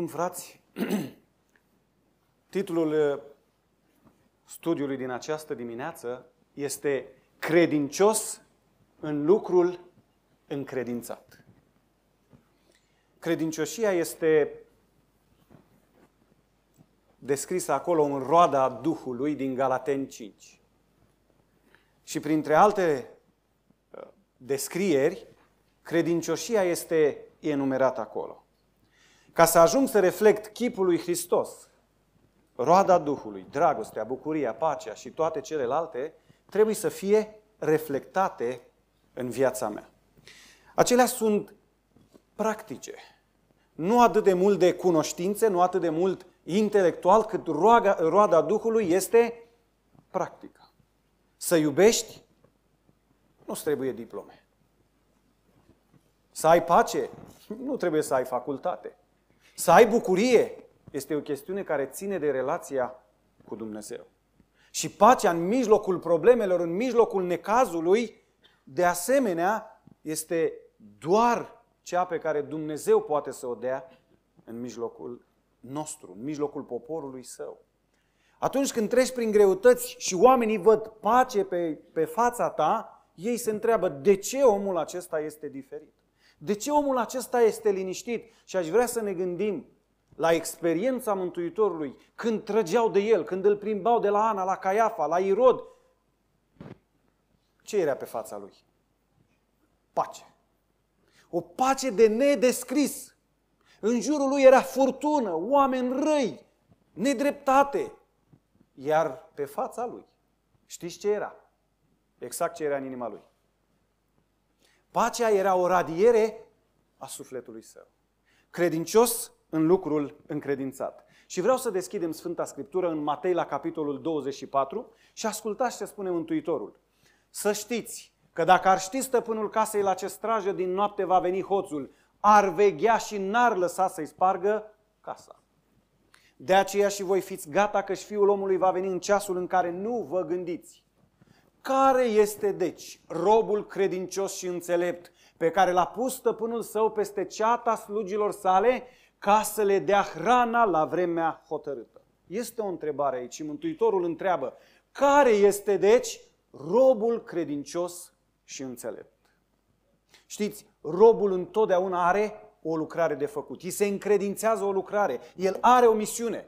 Cum frați, titlul uh, studiului din această dimineață este Credincios în lucrul încredințat. Credincioșia este descrisă acolo în roada Duhului din Galaten 5. Și printre alte uh, descrieri, credincioșia este enumerată acolo. Ca să ajung să reflect chipul lui Hristos, roada Duhului, dragostea, bucuria, pacea și toate celelalte, trebuie să fie reflectate în viața mea. Acelea sunt practice. Nu atât de mult de cunoștințe, nu atât de mult intelectual, cât roaga, roada Duhului este practică. Să iubești, nu trebuie diplome. Să ai pace, nu trebuie să ai facultate. Să ai bucurie este o chestiune care ține de relația cu Dumnezeu. Și pacea în mijlocul problemelor, în mijlocul necazului, de asemenea, este doar cea pe care Dumnezeu poate să o dea în mijlocul nostru, în mijlocul poporului său. Atunci când treci prin greutăți și oamenii văd pace pe, pe fața ta, ei se întreabă de ce omul acesta este diferit. De ce omul acesta este liniștit? Și aș vrea să ne gândim la experiența Mântuitorului, când trăgeau de el, când îl plimbau de la Ana, la Caiafa, la Irod, ce era pe fața lui? Pace. O pace de nedescris. În jurul lui era furtună, oameni răi, nedreptate. Iar pe fața lui, știți ce era? Exact ce era în inima lui. Pacea era o radiere a sufletului său. Credincios în lucrul încredințat. Și vreau să deschidem Sfânta Scriptură în Matei la capitolul 24 și ascultați ce spune Mântuitorul. Să știți că dacă ar ști stăpânul casei la ce strajă din noapte va veni hoțul, ar veghea și n-ar lăsa să-i spargă casa. De aceea și voi fiți gata că și fiul omului va veni în ceasul în care nu vă gândiți. Care este, deci, robul credincios și înțelept pe care l-a pus stăpânul său peste ceata slugilor sale ca să le dea hrana la vremea hotărâtă? Este o întrebare aici. Mântuitorul întreabă, care este, deci, robul credincios și înțelept? Știți, robul întotdeauna are o lucrare de făcut. Îi se încredințează o lucrare. El are o misiune.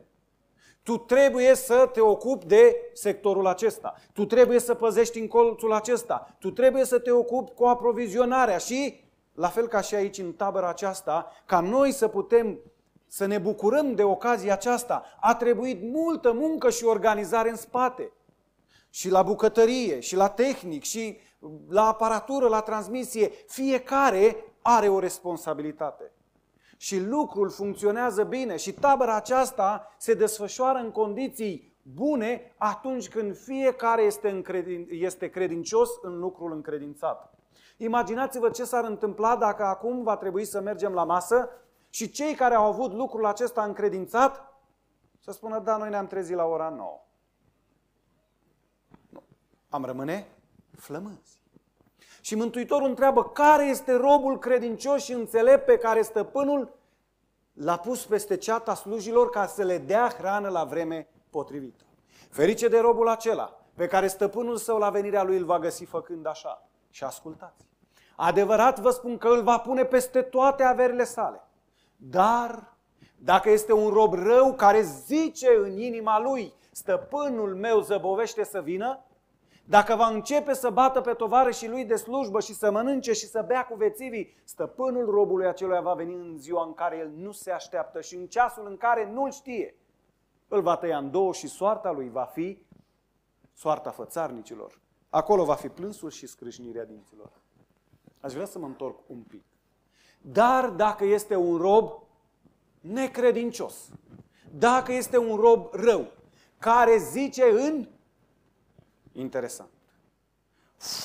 Tu trebuie să te ocupi de sectorul acesta. Tu trebuie să păzești în colțul acesta. Tu trebuie să te ocupi cu aprovizionarea și, la fel ca și aici în tabăra aceasta, ca noi să putem să ne bucurăm de ocazia aceasta, a trebuit multă muncă și organizare în spate. Și la bucătărie, și la tehnic, și la aparatură, la transmisie, fiecare are o responsabilitate și lucrul funcționează bine și tabăra aceasta se desfășoară în condiții bune atunci când fiecare este, încredin, este credincios în lucrul încredințat. Imaginați-vă ce s-ar întâmpla dacă acum va trebui să mergem la masă și cei care au avut lucrul acesta încredințat să spună, da, noi ne-am trezit la ora 9. Nu. Am rămâne flămânzi. Și Mântuitorul întreabă care este robul credincios și înțelept pe care stăpânul l-a pus peste ceata slujilor ca să le dea hrană la vreme potrivită. Ferice de robul acela pe care stăpânul său la venirea lui îl va găsi făcând așa. Și ascultați. Adevărat vă spun că îl va pune peste toate averile sale. Dar dacă este un rob rău care zice în inima lui, stăpânul meu zăbovește să vină, dacă va începe să bată pe tovară și lui de slujbă și să mănânce și să bea cu vețivii, stăpânul robului acelui va veni în ziua în care el nu se așteaptă și în ceasul în care nu-l știe. Îl va tăia în două și soarta lui va fi soarta fățarnicilor. Acolo va fi plânsul și scrâșnirea dinților. Aș vrea să mă întorc un pic. Dar dacă este un rob necredincios, dacă este un rob rău, care zice în interesant.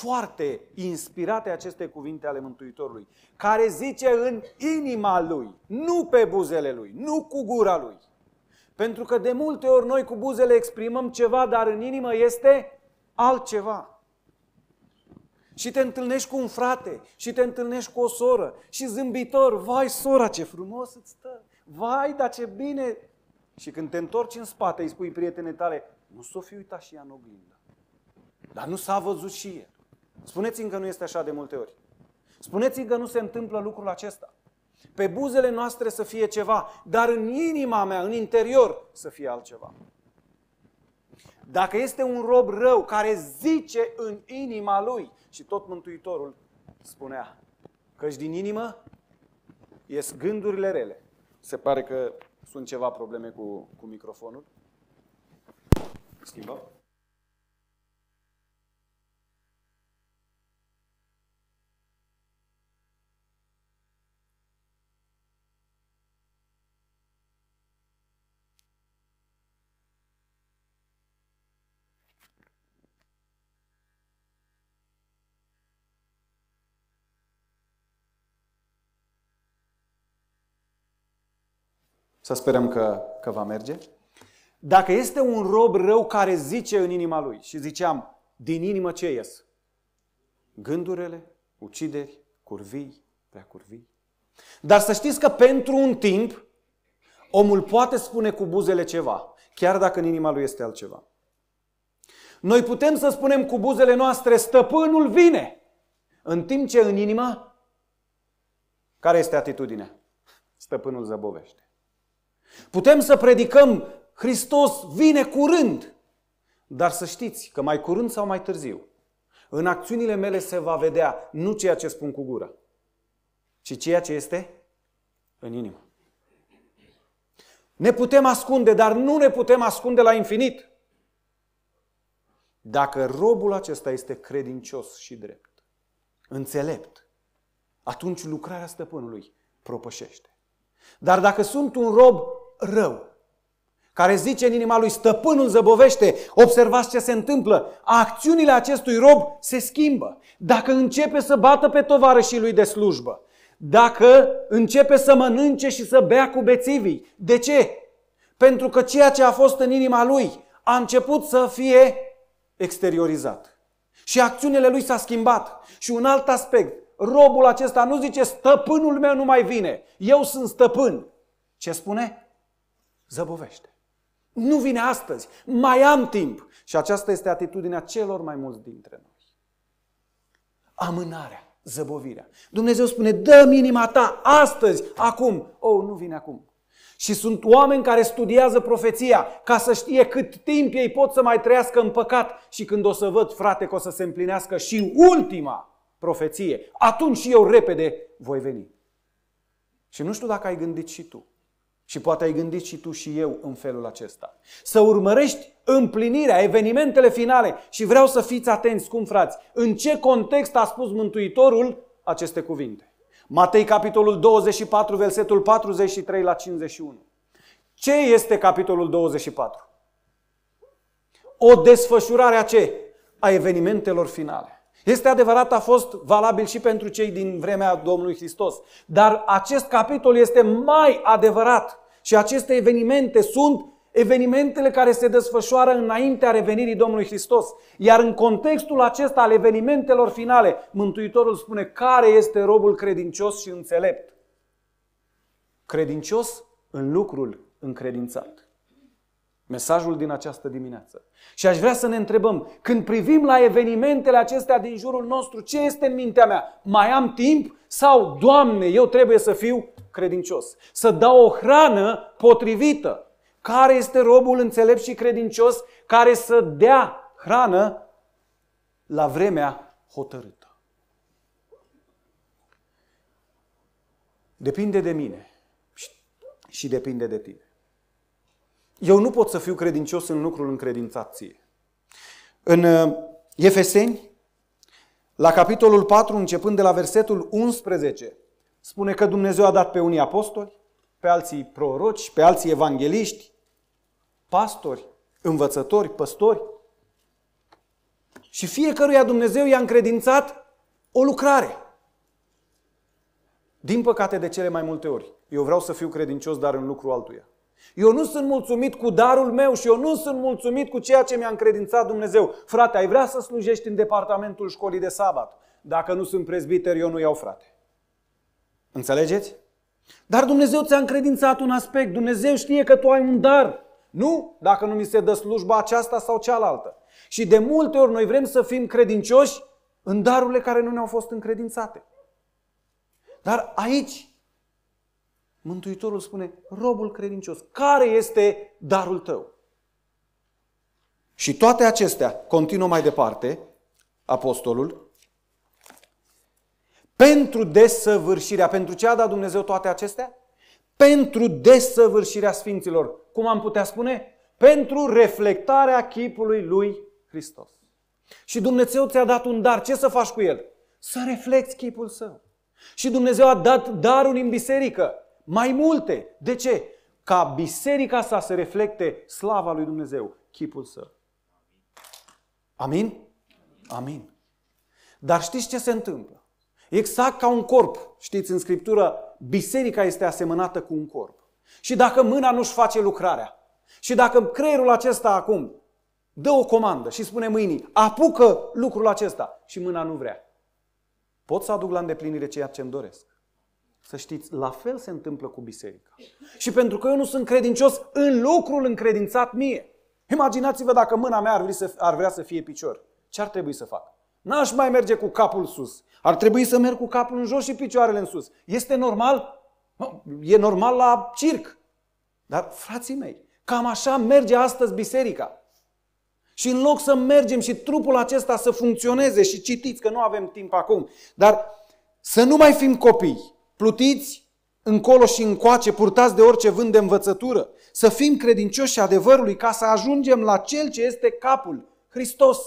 Foarte inspirate aceste cuvinte ale Mântuitorului, care zice în inima lui, nu pe buzele lui, nu cu gura lui. Pentru că de multe ori noi cu buzele exprimăm ceva, dar în inimă este altceva. Și te întâlnești cu un frate, și te întâlnești cu o soră, și zâmbitor, vai sora, ce frumos îți stă, vai, dar ce bine. Și când te întorci în spate, îi spui prietene tale, nu s-o fi uitat și ea în oglindă. Dar nu s-a văzut și el. Spuneți-mi că nu este așa de multe ori. Spuneți-mi că nu se întâmplă lucrul acesta. Pe buzele noastre să fie ceva, dar în inima mea, în interior, să fie altceva. Dacă este un rob rău care zice în inima lui, și tot Mântuitorul spunea, căci din inimă ies gândurile rele. Se pare că sunt ceva probleme cu, cu microfonul. Schimbăm. Să sperăm că, că va merge. Dacă este un rob rău care zice în inima lui, și ziceam, din inimă ce ies? Gândurile, ucideri, curvii, prea curvii. Dar să știți că pentru un timp, omul poate spune cu buzele ceva, chiar dacă în inima lui este altceva. Noi putem să spunem cu buzele noastre, stăpânul vine, în timp ce în inima, care este atitudinea? Stăpânul zăbovește. Putem să predicăm Hristos vine curând, dar să știți că mai curând sau mai târziu, în acțiunile mele se va vedea nu ceea ce spun cu gura, ci ceea ce este în inimă. Ne putem ascunde, dar nu ne putem ascunde la infinit. Dacă robul acesta este credincios și drept, înțelept, atunci lucrarea stăpânului propășește. Dar dacă sunt un rob rău, care zice în inima lui, stăpânul zăbovește, observați ce se întâmplă, acțiunile acestui rob se schimbă. Dacă începe să bată pe tovarășii lui de slujbă, dacă începe să mănânce și să bea cu bețivii. De ce? Pentru că ceea ce a fost în inima lui a început să fie exteriorizat. Și acțiunile lui s-a schimbat. Și un alt aspect, robul acesta nu zice stăpânul meu nu mai vine, eu sunt stăpân. Ce spune? zăbovește. Nu vine astăzi, mai am timp. Și aceasta este atitudinea celor mai mulți dintre noi. Amânarea, zăbovirea. Dumnezeu spune, dă inima ta astăzi, acum. Oh, nu vine acum. Și sunt oameni care studiază profeția ca să știe cât timp ei pot să mai trăiască în păcat și când o să văd, frate, că o să se împlinească și ultima profeție, atunci eu repede voi veni. Și nu știu dacă ai gândit și tu. Și poate ai gândit și tu și eu în felul acesta. Să urmărești împlinirea, evenimentele finale. Și vreau să fiți atenți, cum frați, în ce context a spus Mântuitorul aceste cuvinte. Matei, capitolul 24, versetul 43 la 51. Ce este capitolul 24? O desfășurare a ce? A evenimentelor finale. Este adevărat, a fost valabil și pentru cei din vremea Domnului Hristos. Dar acest capitol este mai adevărat și aceste evenimente sunt evenimentele care se desfășoară înaintea revenirii Domnului Hristos. Iar în contextul acesta al evenimentelor finale, Mântuitorul spune care este robul credincios și înțelept. Credincios în lucrul încredințat. Mesajul din această dimineață. Și aș vrea să ne întrebăm, când privim la evenimentele acestea din jurul nostru, ce este în mintea mea? Mai am timp? Sau, Doamne, eu trebuie să fiu credincios, să dau o hrană potrivită? Care este robul înțelept și credincios care să dea hrană la vremea hotărâtă? Depinde de mine și depinde de tine. Eu nu pot să fiu credincios în lucrul încredințat ție. În uh, Efeseni, la capitolul 4, începând de la versetul 11, spune că Dumnezeu a dat pe unii apostoli, pe alții proroci, pe alții evangeliști, pastori, învățători, păstori. Și fiecăruia Dumnezeu i-a încredințat o lucrare. Din păcate, de cele mai multe ori, eu vreau să fiu credincios, dar în lucru altuia. Eu nu sunt mulțumit cu darul meu și eu nu sunt mulțumit cu ceea ce mi-a încredințat Dumnezeu. Frate, ai vrea să slujești în departamentul școlii de sabat? Dacă nu sunt prezbiter, eu nu iau frate. Înțelegeți? Dar Dumnezeu ți-a încredințat un aspect. Dumnezeu știe că tu ai un dar. Nu dacă nu mi se dă slujba aceasta sau cealaltă. Și de multe ori noi vrem să fim credincioși în darurile care nu ne-au fost încredințate. Dar aici Mântuitorul spune, robul credincios, care este darul tău? Și toate acestea, continuă mai departe, apostolul, pentru desăvârșirea, pentru ce a dat Dumnezeu toate acestea? Pentru desăvârșirea sfinților. Cum am putea spune? Pentru reflectarea chipului lui Hristos. Și Dumnezeu ți-a dat un dar. Ce să faci cu el? Să reflecti chipul său. Și Dumnezeu a dat darul în biserică mai multe. De ce? Ca biserica sa să reflecte slava lui Dumnezeu, chipul său. Amin? Amin. Dar știți ce se întâmplă? Exact ca un corp. Știți, în Scriptură, biserica este asemănată cu un corp. Și dacă mâna nu-și face lucrarea, și dacă creierul acesta acum dă o comandă și spune mâinii, apucă lucrul acesta și mâna nu vrea, pot să aduc la îndeplinire ceea ce îmi doresc. Să știți, la fel se întâmplă cu biserica. Și pentru că eu nu sunt credincios în lucrul încredințat mie. Imaginați-vă dacă mâna mea ar vrea să, ar vrea să fie picior. Ce ar trebui să fac? N-aș mai merge cu capul sus. Ar trebui să merg cu capul în jos și picioarele în sus. Este normal? E normal la circ. Dar, frații mei, cam așa merge astăzi biserica. Și în loc să mergem și trupul acesta să funcționeze și citiți că nu avem timp acum, dar să nu mai fim copii, plutiți încolo și încoace, purtați de orice vânt de învățătură, să fim credincioși adevărului ca să ajungem la Cel ce este capul, Hristos.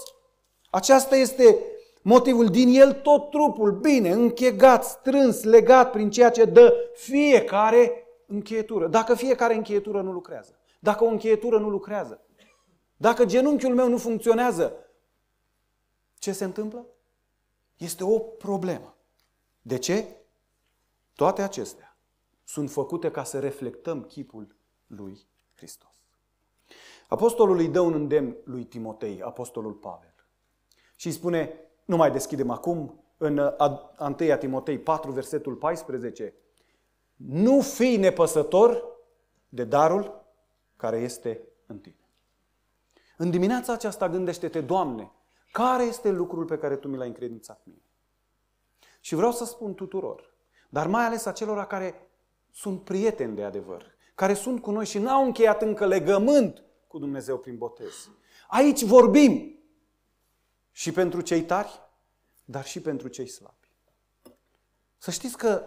Aceasta este motivul din el tot trupul, bine, închegat, strâns, legat prin ceea ce dă fiecare încheietură. Dacă fiecare încheietură nu lucrează, dacă o încheietură nu lucrează, dacă genunchiul meu nu funcționează, ce se întâmplă? Este o problemă. De ce? Toate acestea sunt făcute ca să reflectăm chipul lui Hristos. Apostolul îi dă un îndemn lui Timotei, apostolul Pavel, și îi spune, nu mai deschidem acum, în 1 Timotei 4, versetul 14, nu fii nepăsător de darul care este în tine. În dimineața aceasta gândește-te, Doamne, care este lucrul pe care Tu mi l-ai încredințat mie? Și vreau să spun tuturor, dar mai ales acelora care sunt prieteni de adevăr, care sunt cu noi și n-au încheiat încă legământ cu Dumnezeu prin botez. Aici vorbim și pentru cei tari, dar și pentru cei slabi. Să știți că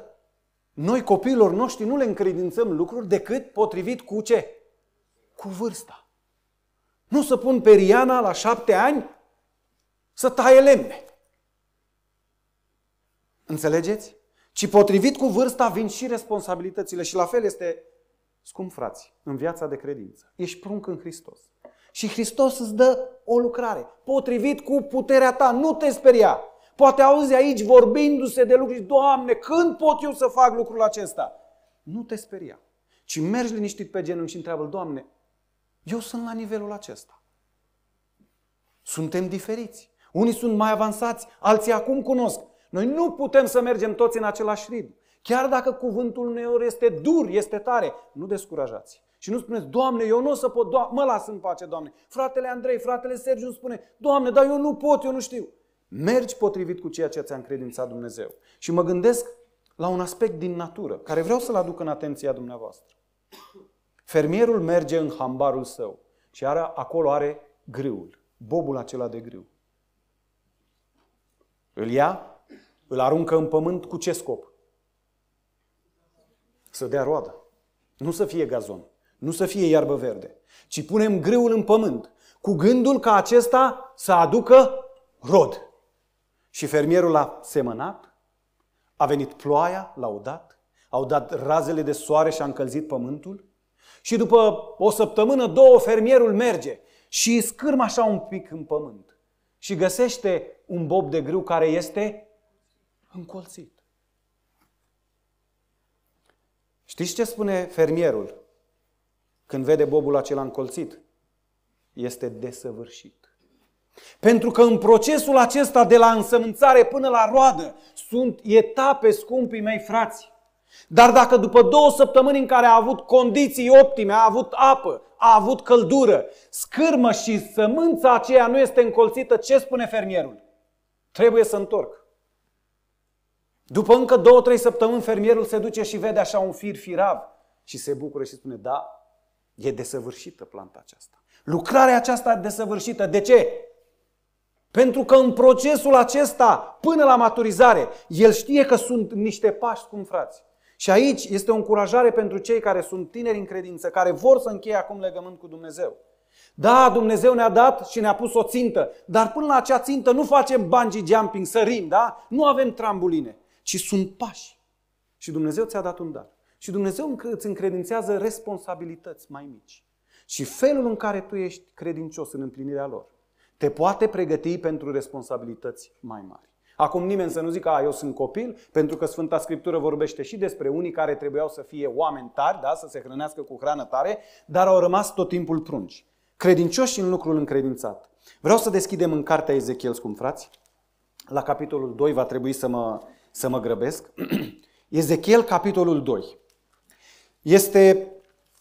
noi copiilor noștri nu le încredințăm lucruri decât potrivit cu ce? Cu vârsta. Nu să pun periana la șapte ani să taie lemne. Înțelegeți? ci potrivit cu vârsta vin și responsabilitățile. Și la fel este, scump frați, în viața de credință. Ești prunc în Hristos. Și Hristos îți dă o lucrare, potrivit cu puterea ta. Nu te speria. Poate auzi aici vorbindu-se de lucruri, Doamne, când pot eu să fac lucrul acesta? Nu te speria, ci mergi liniștit pe genunchi și întreabă Doamne, eu sunt la nivelul acesta. Suntem diferiți. Unii sunt mai avansați, alții acum cunosc. Noi nu putem să mergem toți în același ritm. Chiar dacă cuvântul uneori este dur, este tare, nu descurajați. Și nu spuneți, Doamne, eu nu o să pot, do- mă las în pace, Doamne. Fratele Andrei, fratele Sergiu spune, Doamne, dar eu nu pot, eu nu știu. Mergi potrivit cu ceea ce ți-a încredințat Dumnezeu. Și mă gândesc la un aspect din natură, care vreau să-l aduc în atenția dumneavoastră. Fermierul merge în hambarul său și are, acolo are grâul, bobul acela de grâu. Îl ia, îl aruncă în pământ cu ce scop? Să dea roadă. Nu să fie gazon, nu să fie iarbă verde, ci punem greul în pământ cu gândul ca acesta să aducă rod. Și fermierul a semănat, a venit ploaia, l-a udat, au dat razele de soare și a încălzit pământul și după o săptămână, două, fermierul merge și scârmă așa un pic în pământ și găsește un bob de grâu care este încolțit. Știți ce spune fermierul când vede bobul acela încolțit? Este desăvârșit. Pentru că în procesul acesta de la însămânțare până la roadă sunt etape, scumpii mei frați. Dar dacă după două săptămâni în care a avut condiții optime, a avut apă, a avut căldură, scârmă și sămânța aceea nu este încolțită, ce spune fermierul? Trebuie să întorc. După încă două, trei săptămâni, fermierul se duce și vede așa un fir firav și se bucură și spune, da, e desăvârșită planta aceasta. Lucrarea aceasta e desăvârșită. De ce? Pentru că în procesul acesta, până la maturizare, el știe că sunt niște pași frați. Și aici este o încurajare pentru cei care sunt tineri în credință, care vor să încheie acum legământ cu Dumnezeu. Da, Dumnezeu ne-a dat și ne-a pus o țintă, dar până la acea țintă nu facem bungee jumping, sărim, da? Nu avem trambuline ci sunt pași. Și Dumnezeu ți-a dat un dar. Și Dumnezeu îți încredințează responsabilități mai mici. Și felul în care tu ești credincios în împlinirea lor te poate pregăti pentru responsabilități mai mari. Acum nimeni să nu zică, a, eu sunt copil, pentru că Sfânta Scriptură vorbește și despre unii care trebuiau să fie oameni tari, da, să se hrănească cu hrană tare, dar au rămas tot timpul prunci. Credincioși în lucrul încredințat. Vreau să deschidem în cartea Ezechiel, cum frați. La capitolul 2 va trebui să mă să mă grăbesc, Ezechiel, capitolul 2. Este,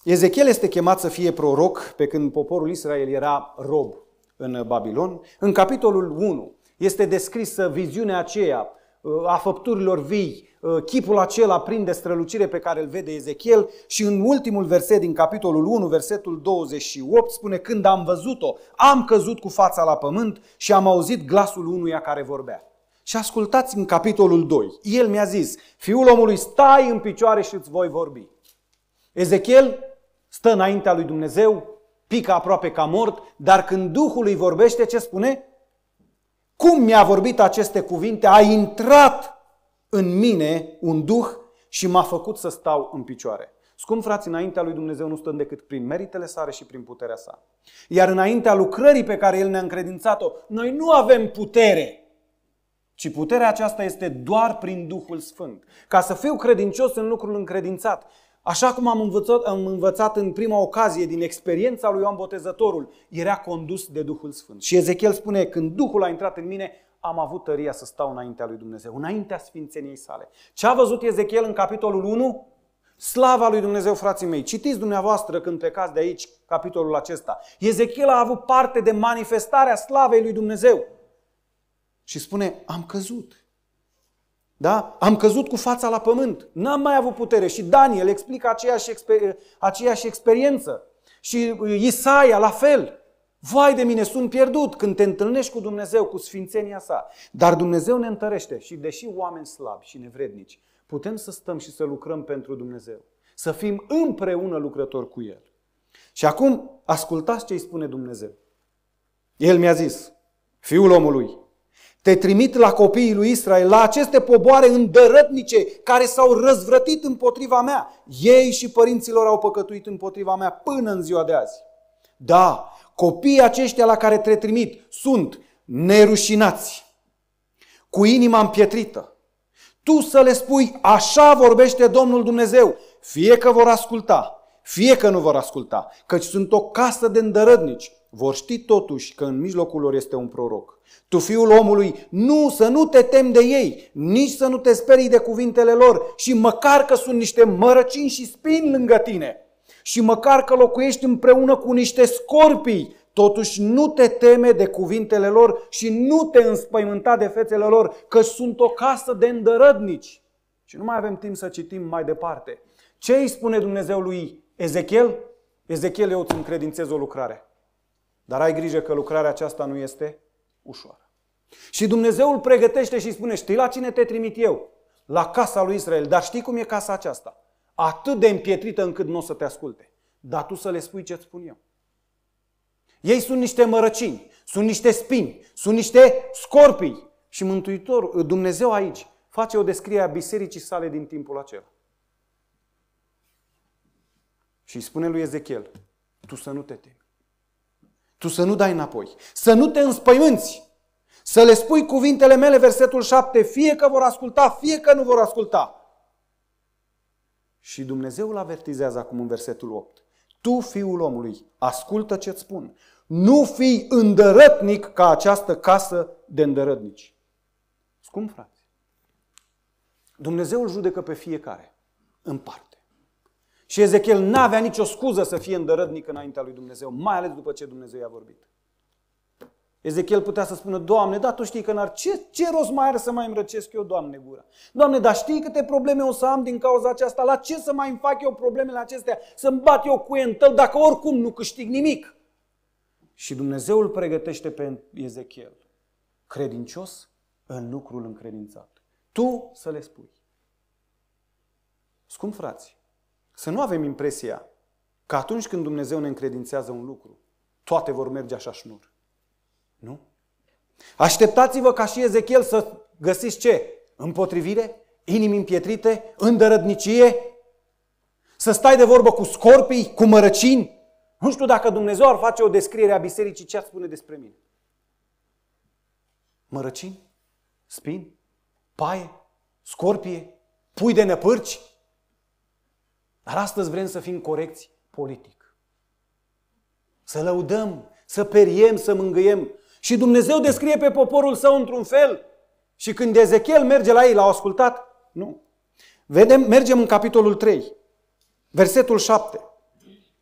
Ezechiel este chemat să fie proroc pe când poporul Israel era rob în Babilon. În capitolul 1 este descrisă viziunea aceea uh, a făpturilor vii, uh, chipul acela prin de strălucire pe care îl vede Ezechiel și în ultimul verset din capitolul 1, versetul 28 spune Când am văzut-o, am căzut cu fața la pământ și am auzit glasul unuia care vorbea. Și ascultați în capitolul 2. El mi-a zis, fiul omului, stai în picioare și îți voi vorbi. Ezechiel stă înaintea lui Dumnezeu, pică aproape ca mort, dar când Duhul îi vorbește, ce spune? Cum mi-a vorbit aceste cuvinte? A intrat în mine un Duh și m-a făcut să stau în picioare. Scump frați, înaintea lui Dumnezeu nu stăm decât prin meritele sale și prin puterea sa. Iar înaintea lucrării pe care El ne-a încredințat-o, noi nu avem putere ci puterea aceasta este doar prin Duhul Sfânt. Ca să fiu credincios în lucrul încredințat, așa cum am învățat, am învățat în prima ocazie din experiența lui Ioan Botezătorul, era condus de Duhul Sfânt. Și Ezechiel spune, când Duhul a intrat în mine, am avut tăria să stau înaintea lui Dumnezeu, înaintea sfințeniei sale. Ce a văzut Ezechiel în capitolul 1? Slava lui Dumnezeu, frații mei! Citiți dumneavoastră când plecați de aici capitolul acesta. Ezechiel a avut parte de manifestarea slavei lui Dumnezeu. Și spune, am căzut. Da? Am căzut cu fața la pământ. N-am mai avut putere. Și Daniel explică aceeași, exper- aceeași experiență. Și uh, Isaia, la fel. Vai de mine, sunt pierdut când te întâlnești cu Dumnezeu, cu sfințenia sa. Dar Dumnezeu ne întărește și deși oameni slabi și nevrednici, putem să stăm și să lucrăm pentru Dumnezeu. Să fim împreună lucrători cu El. Și acum ascultați ce îi spune Dumnezeu. El mi-a zis, fiul omului, te trimit la copiii lui Israel, la aceste poboare îndărătnice care s-au răzvrătit împotriva mea. Ei și părinților au păcătuit împotriva mea până în ziua de azi. Da, copiii aceștia la care te trimit sunt nerușinați, cu inima împietrită. Tu să le spui, așa vorbește Domnul Dumnezeu, fie că vor asculta, fie că nu vor asculta, căci sunt o casă de îndărădnici, vor ști totuși că în mijlocul lor este un proroc. Tu, fiul omului, nu să nu te temi de ei, nici să nu te sperii de cuvintele lor și măcar că sunt niște mărăcini și spini lângă tine și măcar că locuiești împreună cu niște scorpii, totuși nu te teme de cuvintele lor și nu te înspăimânta de fețele lor, că sunt o casă de îndărădnici. Și nu mai avem timp să citim mai departe. Ce îi spune Dumnezeu lui Ezechiel? Ezechiel, eu îți încredințez o lucrare. Dar ai grijă că lucrarea aceasta nu este ușoară. Și Dumnezeu îl pregătește și spune, știi la cine te trimit eu? La casa lui Israel. Dar știi cum e casa aceasta? Atât de împietrită încât nu o să te asculte. Dar tu să le spui ce-ți spun eu. Ei sunt niște mărăcini, sunt niște spini, sunt niște scorpii. Și Mântuitorul, Dumnezeu aici, face o descriere a bisericii sale din timpul acela. Și îi spune lui Ezechiel, tu să nu te temi tu să nu dai înapoi, să nu te înspăimânți, să le spui cuvintele mele, versetul 7, fie că vor asculta, fie că nu vor asculta. Și Dumnezeu îl avertizează acum în versetul 8. Tu, fiul omului, ascultă ce-ți spun. Nu fii îndărătnic ca această casă de îndărătnici. Scum, frate. Dumnezeu îl judecă pe fiecare în parte. Și Ezechiel n-avea nicio scuză să fie îndărădnic înaintea lui Dumnezeu, mai ales după ce Dumnezeu i-a vorbit. Ezechiel putea să spună, Doamne, da, Tu știi că n-ar, ce, ce rost mai are să mai îmi eu, Doamne, gura? Doamne, dar știi câte probleme o să am din cauza aceasta? La ce să mai îmi fac eu problemele acestea? Să-mi bat eu cu în tău dacă oricum nu câștig nimic? Și Dumnezeu îl pregătește pe Ezechiel, credincios în lucrul încredințat. Tu să le spui. Scump frații, să nu avem impresia că atunci când Dumnezeu ne încredințează un lucru, toate vor merge așa șnur. Nu? Așteptați-vă ca și Ezechiel să găsiți ce? Împotrivire? Inimi împietrite? Îndărădnicie? Să stai de vorbă cu scorpii? Cu mărăcini? Nu știu dacă Dumnezeu ar face o descriere a bisericii, ce ar spune despre mine? Mărăcini? Spin? Paie? Scorpie? Pui de năpârci? Dar astăzi vrem să fim corecți politic. Să lăudăm, să periem, să mângâiem. Și Dumnezeu descrie pe poporul său într-un fel. Și când Ezechiel merge la ei, l-au ascultat? Nu. Vedem, mergem în capitolul 3, versetul 7.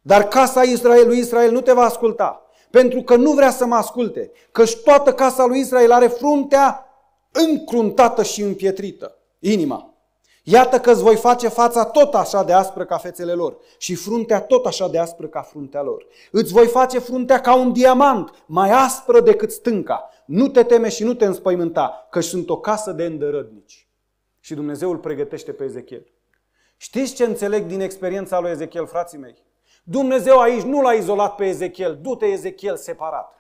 Dar casa Israelului Israel nu te va asculta, pentru că nu vrea să mă asculte, căci toată casa lui Israel are fruntea încruntată și împietrită, inima. Iată că îți voi face fața tot așa de aspră ca fețele lor și fruntea tot așa de aspră ca fruntea lor. Îți voi face fruntea ca un diamant, mai aspră decât stânca. Nu te teme și nu te înspăimânta, că sunt o casă de îndărădnici. Și Dumnezeu îl pregătește pe Ezechiel. Știți ce înțeleg din experiența lui Ezechiel, frații mei? Dumnezeu aici nu l-a izolat pe Ezechiel, du-te Ezechiel separat.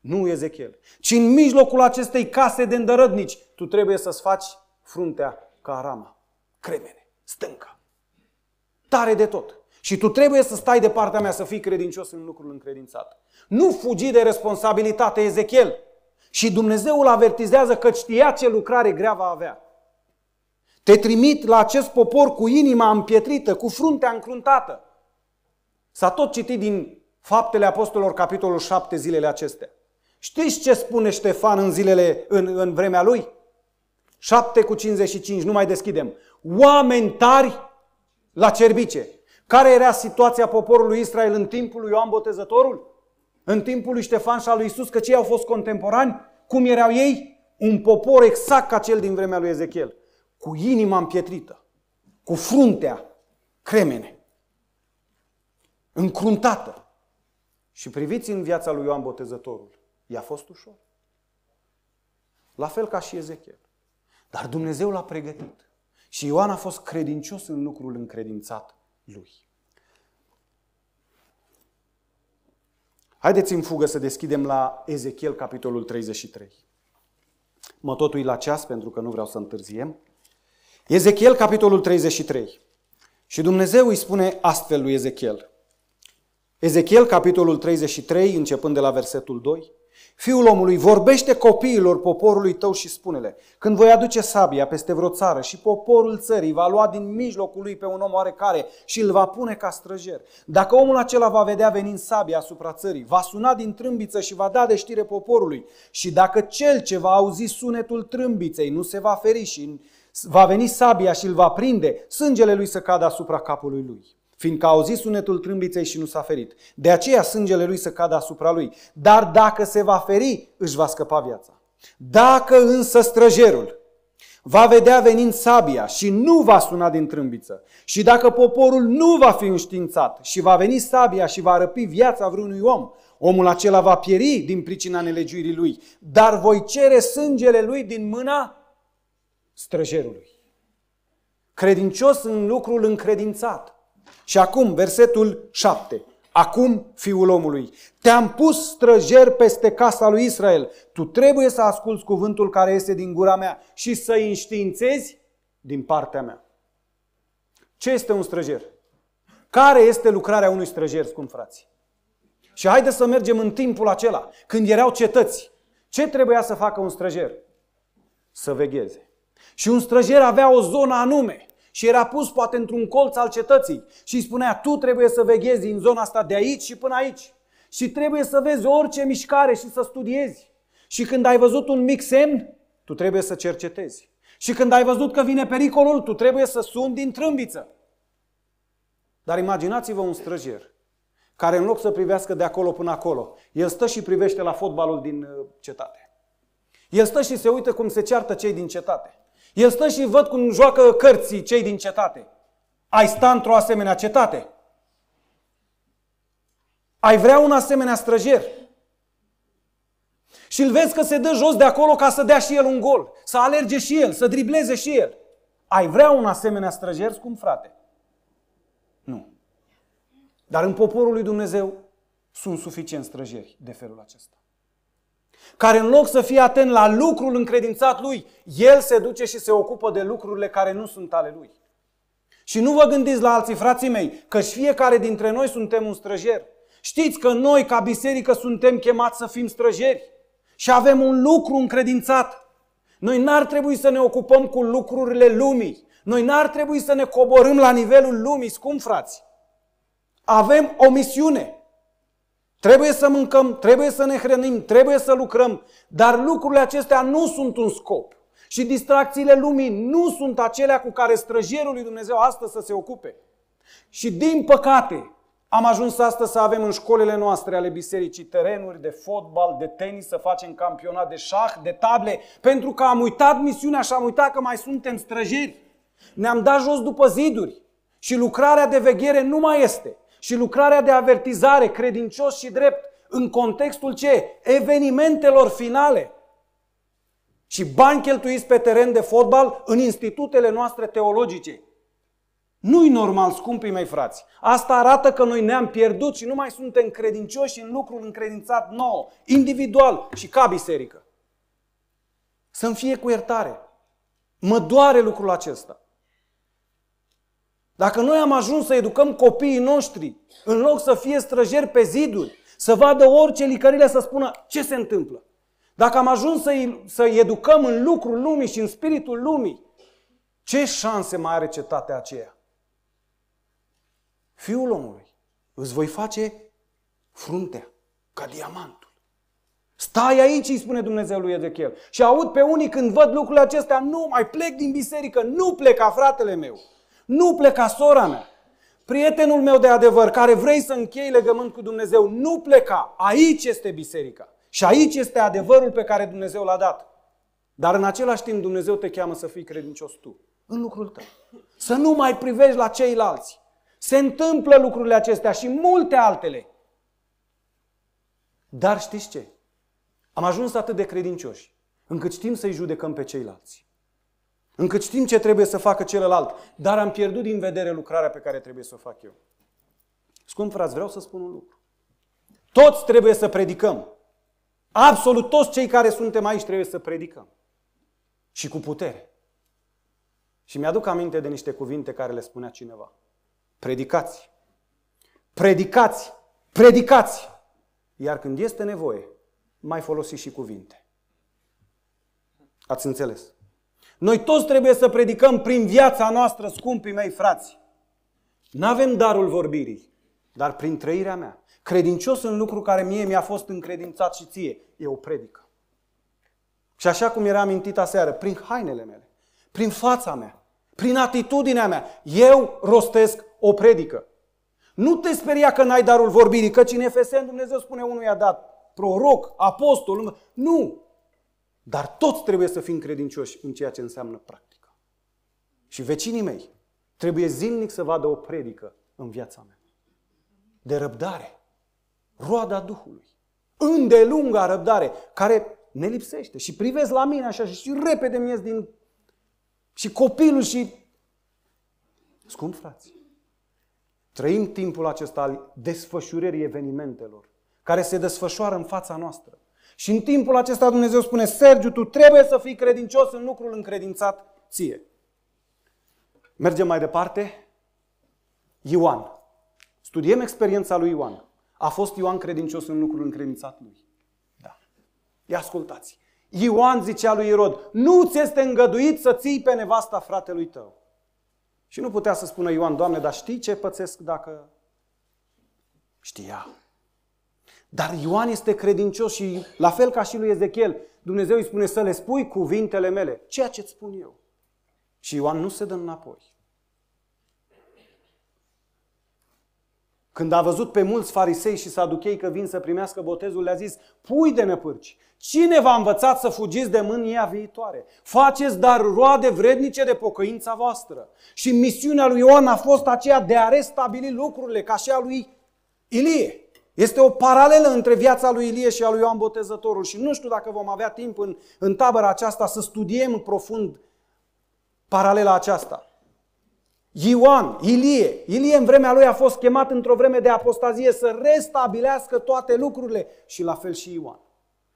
Nu Ezechiel, ci în mijlocul acestei case de îndărădnici, tu trebuie să-ți faci fruntea ca rama cremene, stânca. Tare de tot. Și tu trebuie să stai de partea mea, să fii credincios în lucrul încredințat. Nu fugi de responsabilitate, Ezechiel. Și Dumnezeu îl avertizează că știa ce lucrare grea va avea. Te trimit la acest popor cu inima împietrită, cu fruntea încruntată. S-a tot citit din Faptele Apostolilor, capitolul 7, zilele acestea. Știți ce spune Ștefan în, zilele, în, în vremea lui? 7 cu 55, nu mai deschidem. Oameni tari la cerbice. Care era situația poporului Israel în timpul lui Ioan Botezătorul? În timpul lui Ștefan și al lui Isus, că cei au fost contemporani? Cum erau ei? Un popor exact ca cel din vremea lui Ezechiel. Cu inima împietrită, cu fruntea cremene, încruntată. Și priviți în viața lui Ioan Botezătorul. I-a fost ușor. La fel ca și Ezechiel. Dar Dumnezeu l-a pregătit. Și Ioan a fost credincios în lucrul încredințat lui. Haideți în fugă să deschidem la Ezechiel, capitolul 33. Mă tot uit la ceas pentru că nu vreau să întârziem. Ezechiel, capitolul 33. Și Dumnezeu îi spune astfel lui Ezechiel. Ezechiel, capitolul 33, începând de la versetul 2. Fiul omului, vorbește copiilor poporului tău și spune-le, când voi aduce sabia peste vreo țară și poporul țării va lua din mijlocul lui pe un om oarecare și îl va pune ca străjer, dacă omul acela va vedea venind sabia asupra țării, va suna din trâmbiță și va da de știre poporului și dacă cel ce va auzi sunetul trâmbiței nu se va feri și va veni sabia și îl va prinde, sângele lui să cadă asupra capului lui fiindcă a auzit sunetul trâmbiței și nu s-a ferit. De aceea sângele lui să cadă asupra lui. Dar dacă se va feri, își va scăpa viața. Dacă însă străjerul va vedea venind sabia și nu va suna din trâmbiță, și dacă poporul nu va fi înștiințat și va veni sabia și va răpi viața vreunui om, omul acela va pieri din pricina nelegiuirii lui, dar voi cere sângele lui din mâna străjerului. Credincios în lucrul încredințat și acum, versetul 7. Acum, fiul omului, te-am pus străjer peste casa lui Israel. Tu trebuie să asculți cuvântul care este din gura mea și să-i înștiințezi din partea mea. Ce este un străjer? Care este lucrarea unui străjer, scump frații? Și haide să mergem în timpul acela, când erau cetăți. Ce trebuia să facă un străjer? Să vegheze. Și un străjer avea o zonă anume și era pus poate într-un colț al cetății și îi spunea tu trebuie să veghezi în zona asta de aici și până aici și trebuie să vezi orice mișcare și să studiezi. Și când ai văzut un mic semn, tu trebuie să cercetezi. Și când ai văzut că vine pericolul, tu trebuie să suni din trâmbiță. Dar imaginați-vă un străjer care în loc să privească de acolo până acolo, el stă și privește la fotbalul din uh, cetate. El stă și se uită cum se ceartă cei din cetate. El stă și văd cum joacă cărții cei din cetate. Ai sta într-o asemenea cetate? Ai vrea un asemenea străjer? Și îl vezi că se dă jos de acolo ca să dea și el un gol, să alerge și el, să dribleze și el. Ai vrea un asemenea străjer, scump frate? Nu. Dar în poporul lui Dumnezeu sunt suficient străjeri de felul acesta care în loc să fie atent la lucrul încredințat lui, el se duce și se ocupă de lucrurile care nu sunt ale lui. Și nu vă gândiți la alții, frații mei, că și fiecare dintre noi suntem un străjer. Știți că noi, ca biserică, suntem chemați să fim străjeri și avem un lucru încredințat. Noi n-ar trebui să ne ocupăm cu lucrurile lumii. Noi n-ar trebui să ne coborâm la nivelul lumii, scump frați. Avem o misiune. Trebuie să mâncăm, trebuie să ne hrănim, trebuie să lucrăm, dar lucrurile acestea nu sunt un scop. Și distracțiile lumii nu sunt acelea cu care străjerul lui Dumnezeu astăzi să se ocupe. Și din păcate, am ajuns astăzi să avem în școlile noastre ale bisericii terenuri de fotbal, de tenis, să facem campionat de șah, de table, pentru că am uitat misiunea și am uitat că mai suntem străjeri. Ne-am dat jos după ziduri și lucrarea de veghere nu mai este și lucrarea de avertizare, credincios și drept, în contextul ce? Evenimentelor finale. Și bani cheltuiți pe teren de fotbal în institutele noastre teologice. Nu-i normal, scumpii mei frați. Asta arată că noi ne-am pierdut și nu mai suntem credincioși în lucrul încredințat nou, individual și ca biserică. Să-mi fie cu iertare. Mă doare lucrul acesta. Dacă noi am ajuns să educăm copiii noștri, în loc să fie străjeri pe ziduri, să vadă orice licările să spună ce se întâmplă. Dacă am ajuns să i să educăm în lucrul lumii și în spiritul lumii, ce șanse mai are cetatea aceea? Fiul omului, îți voi face fruntea ca diamantul. Stai aici, îi spune Dumnezeu lui Ezechiel. Și aud pe unii când văd lucrurile acestea, nu mai plec din biserică, nu pleca fratele meu. Nu pleca, sora mea! Prietenul meu de adevăr, care vrei să închei legământ cu Dumnezeu, nu pleca. Aici este biserica. Și aici este adevărul pe care Dumnezeu l-a dat. Dar în același timp Dumnezeu te cheamă să fii credincios tu, în lucrul tău. Să nu mai privești la ceilalți. Se întâmplă lucrurile acestea și multe altele. Dar știți ce? Am ajuns atât de credincioși, încât știm să-i judecăm pe ceilalți încât știm ce trebuie să facă celălalt, dar am pierdut din vedere lucrarea pe care trebuie să o fac eu. Scump frați, vreau să spun un lucru. Toți trebuie să predicăm. Absolut toți cei care suntem aici trebuie să predicăm. Și cu putere. Și mi-aduc aminte de niște cuvinte care le spunea cineva. Predicați. Predicați. Predicați. Iar când este nevoie, mai folosiți și cuvinte. Ați înțeles? Noi toți trebuie să predicăm prin viața noastră, scumpii mei frați. Nu avem darul vorbirii, dar prin trăirea mea. Credincios în lucru care mie mi-a fost încredințat și ție, eu predică. Și așa cum era amintit aseară, prin hainele mele, prin fața mea, prin atitudinea mea, eu rostesc o predică. Nu te speria că n-ai darul vorbirii, căci în Efesen Dumnezeu spune unul i-a dat proroc, apostol. Nu! Dar toți trebuie să fim credincioși în ceea ce înseamnă practica. Și vecinii mei trebuie zilnic să vadă o predică în viața mea. De răbdare. Roada Duhului. Îndelunga răbdare care ne lipsește. Și privesc la mine așa și repede mi din... Și copilul și... Scump, frați, trăim timpul acesta al desfășurării evenimentelor care se desfășoară în fața noastră. Și în timpul acesta Dumnezeu spune, Sergiu, tu trebuie să fii credincios în lucrul încredințat ție. Mergem mai departe. Ioan. Studiem experiența lui Ioan. A fost Ioan credincios în lucrul încredințat lui. Da. Ia ascultați. Ioan zicea lui Irod, nu ți este îngăduit să ții pe nevasta fratelui tău. Și nu putea să spună Ioan, Doamne, dar știi ce pățesc dacă știa. Dar Ioan este credincios și la fel ca și lui Ezechiel, Dumnezeu îi spune să le spui cuvintele mele, ceea ce îți spun eu. Și Ioan nu se dă înapoi. Când a văzut pe mulți farisei și saduchei că vin să primească botezul, le-a zis, pui de năpârci, cine v-a învățat să fugiți de mânia viitoare? Faceți dar roade vrednice de pocăința voastră. Și misiunea lui Ioan a fost aceea de a restabili lucrurile, ca și a lui Ilie. Este o paralelă între viața lui Ilie și a lui Ioan Botezătorul și nu știu dacă vom avea timp în, în tabăra aceasta să studiem profund paralela aceasta. Ioan, Ilie, Ilie în vremea lui a fost chemat într-o vreme de apostazie să restabilească toate lucrurile și la fel și Ioan.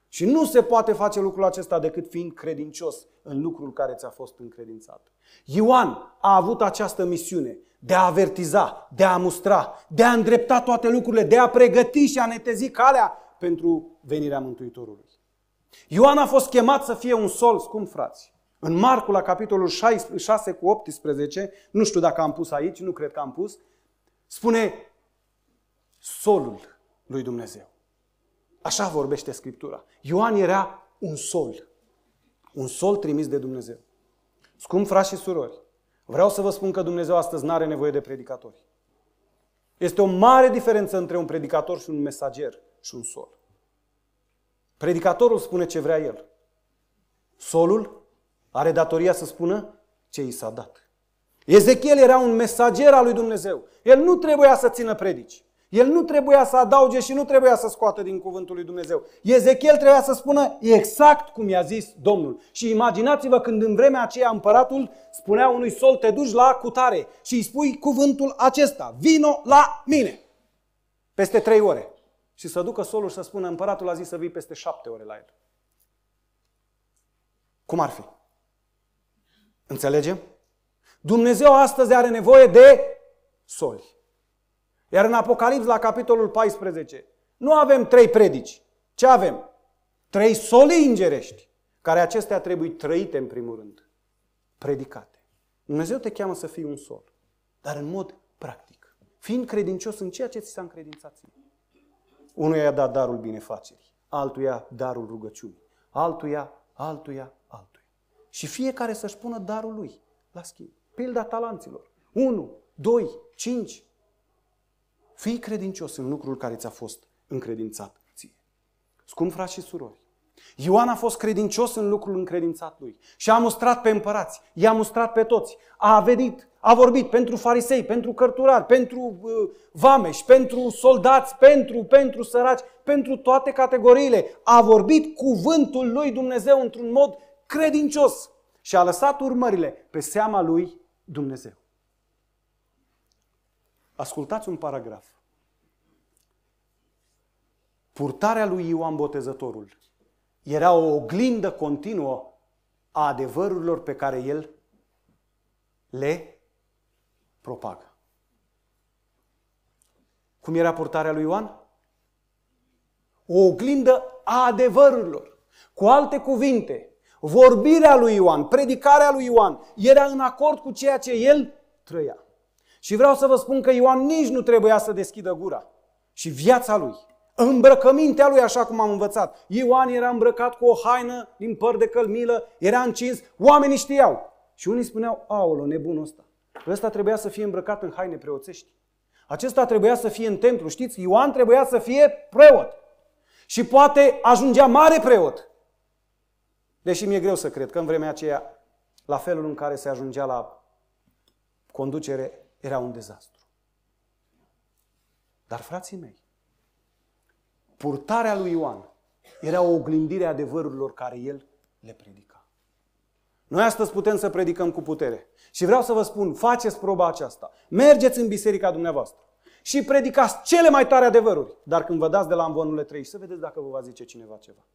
Și nu se poate face lucrul acesta decât fiind credincios în lucrul care ți-a fost încredințat. Ioan a avut această misiune de a avertiza, de a mustra, de a îndrepta toate lucrurile, de a pregăti și a netezi calea pentru venirea Mântuitorului. Ioan a fost chemat să fie un sol, scump frați. În Marcul la capitolul 6, 6 cu 18, nu știu dacă am pus aici, nu cred că am pus, spune solul lui Dumnezeu. Așa vorbește Scriptura. Ioan era un sol. Un sol trimis de Dumnezeu. Scump frați și surori, Vreau să vă spun că Dumnezeu astăzi nu are nevoie de predicatori. Este o mare diferență între un predicator și un mesager și un sol. Predicatorul spune ce vrea el. Solul are datoria să spună ce i s-a dat. Ezechiel era un mesager al lui Dumnezeu. El nu trebuia să țină predici. El nu trebuia să adauge și nu trebuia să scoată din cuvântul lui Dumnezeu. Ezechiel trebuia să spună exact cum i-a zis Domnul. Și imaginați-vă când în vremea aceea împăratul spunea unui sol te duci la cutare și îi spui cuvântul acesta, vino la mine, peste trei ore. Și să ducă solul și să spună împăratul a zis să vii peste șapte ore la el. Cum ar fi? Înțelegem? Dumnezeu astăzi are nevoie de soli. Iar în Apocalips, la capitolul 14, nu avem trei predici. Ce avem? Trei soli îngerești, care acestea trebuie trăite în primul rând, predicate. Dumnezeu te cheamă să fii un sol, dar în mod practic, fiind credincios în ceea ce ți s-a încredințat ție. Unuia i-a dat darul binefacerii, altuia darul rugăciunii, altuia, altuia, altuia. Și fiecare să-și pună darul lui la schimb. Pilda talanților. 1, 2, 5, Fii credincios în lucrul care ți-a fost încredințat ție. Scump frați și surori, Ioan a fost credincios în lucrul încredințat lui și a mustrat pe împărați, i-a mustrat pe toți, a avedit, a vorbit pentru farisei, pentru cărturari, pentru uh, vameși, pentru soldați, pentru, pentru săraci, pentru toate categoriile. A vorbit cuvântul lui Dumnezeu într-un mod credincios și a lăsat urmările pe seama lui Dumnezeu. Ascultați un paragraf. Purtarea lui Ioan Botezătorul era o oglindă continuă a adevărurilor pe care el le propagă. Cum era purtarea lui Ioan? O oglindă a adevărurilor. Cu alte cuvinte, vorbirea lui Ioan, predicarea lui Ioan era în acord cu ceea ce el trăia. Și vreau să vă spun că Ioan nici nu trebuia să deschidă gura. Și viața lui, îmbrăcămintea lui, așa cum am învățat. Ioan era îmbrăcat cu o haină din păr de călmilă, era încins, oamenii știau. Și unii spuneau, aolo, nebunul ăsta. Ăsta trebuia să fie îmbrăcat în haine preoțești. Acesta trebuia să fie în templu, știți? Ioan trebuia să fie preot. Și poate ajungea mare preot. Deși mi-e greu să cred că în vremea aceea, la felul în care se ajungea la conducere, era un dezastru. Dar, frații mei, purtarea lui Ioan era o oglindire a adevărurilor care el le predica. Noi astăzi putem să predicăm cu putere. Și vreau să vă spun, faceți proba aceasta. Mergeți în biserica dumneavoastră și predicați cele mai tare adevăruri. Dar când vă dați de la învonurile 3, să vedeți dacă vă va zice cineva ceva.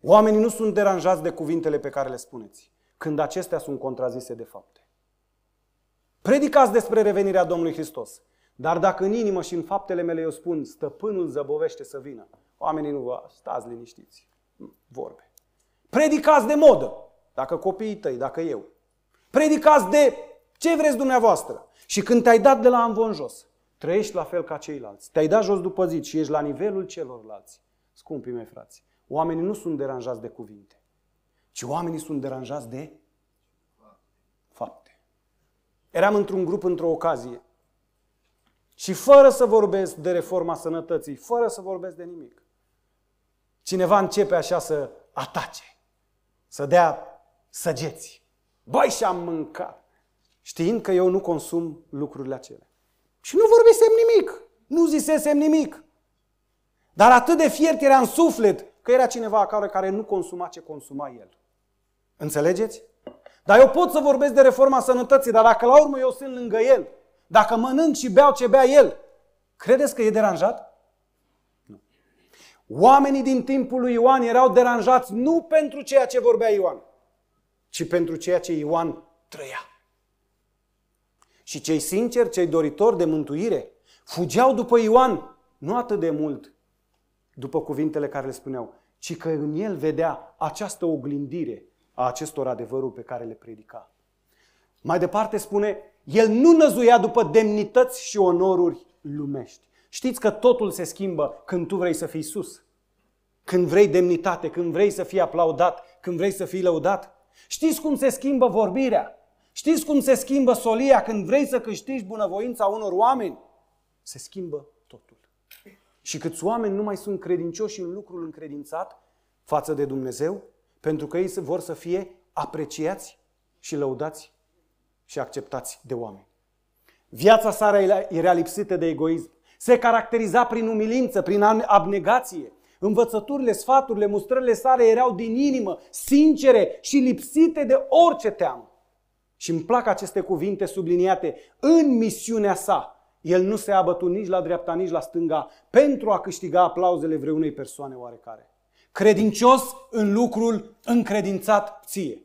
Oamenii nu sunt deranjați de cuvintele pe care le spuneți, când acestea sunt contrazise de fapte. Predicați despre revenirea Domnului Hristos. Dar dacă în inimă și în faptele mele eu spun, stăpânul zăbovește să vină, oamenii nu vă stați liniștiți. Mm, vorbe. Predicați de modă, dacă copiii tăi, dacă eu. Predicați de ce vreți dumneavoastră. Și când te-ai dat de la amvon jos, trăiești la fel ca ceilalți. Te-ai dat jos după zi și ești la nivelul celorlalți. Scumpii mei frați, oamenii nu sunt deranjați de cuvinte, ci oamenii sunt deranjați de Eram într-un grup într-o ocazie. Și fără să vorbesc de reforma sănătății, fără să vorbesc de nimic, cineva începe așa să atace, să dea săgeți. Băi, și-am mâncat, știind că eu nu consum lucrurile acelea. Și nu vorbisem nimic, nu zisesem nimic. Dar atât de fiert era în suflet că era cineva acolo care nu consuma ce consuma el. Înțelegeți? Dar eu pot să vorbesc de reforma sănătății, dar dacă la urmă eu sunt lângă el, dacă mănânc și beau ce bea el, credeți că e deranjat? Nu. Oamenii din timpul lui Ioan erau deranjați nu pentru ceea ce vorbea Ioan, ci pentru ceea ce Ioan trăia. Și cei sinceri, cei doritori de mântuire, fugeau după Ioan, nu atât de mult după cuvintele care le spuneau, ci că în el vedea această oglindire a acestor adevăruri pe care le predica. Mai departe spune, el nu năzuia după demnități și onoruri lumești. Știți că totul se schimbă când tu vrei să fii sus. Când vrei demnitate, când vrei să fii aplaudat, când vrei să fii lăudat. Știți cum se schimbă vorbirea? Știți cum se schimbă solia când vrei să câștigi bunăvoința unor oameni? Se schimbă totul. Și câți oameni nu mai sunt credincioși în lucrul încredințat față de Dumnezeu, pentru că ei vor să fie apreciați și lăudați și acceptați de oameni. Viața sa era lipsită de egoism. Se caracteriza prin umilință, prin abnegație. Învățăturile, sfaturile, mustrările sale erau din inimă, sincere și lipsite de orice teamă. Și îmi plac aceste cuvinte subliniate. În misiunea sa, el nu se abătu nici la dreapta, nici la stânga pentru a câștiga aplauzele vreunei persoane oarecare credincios în lucrul încredințat ție.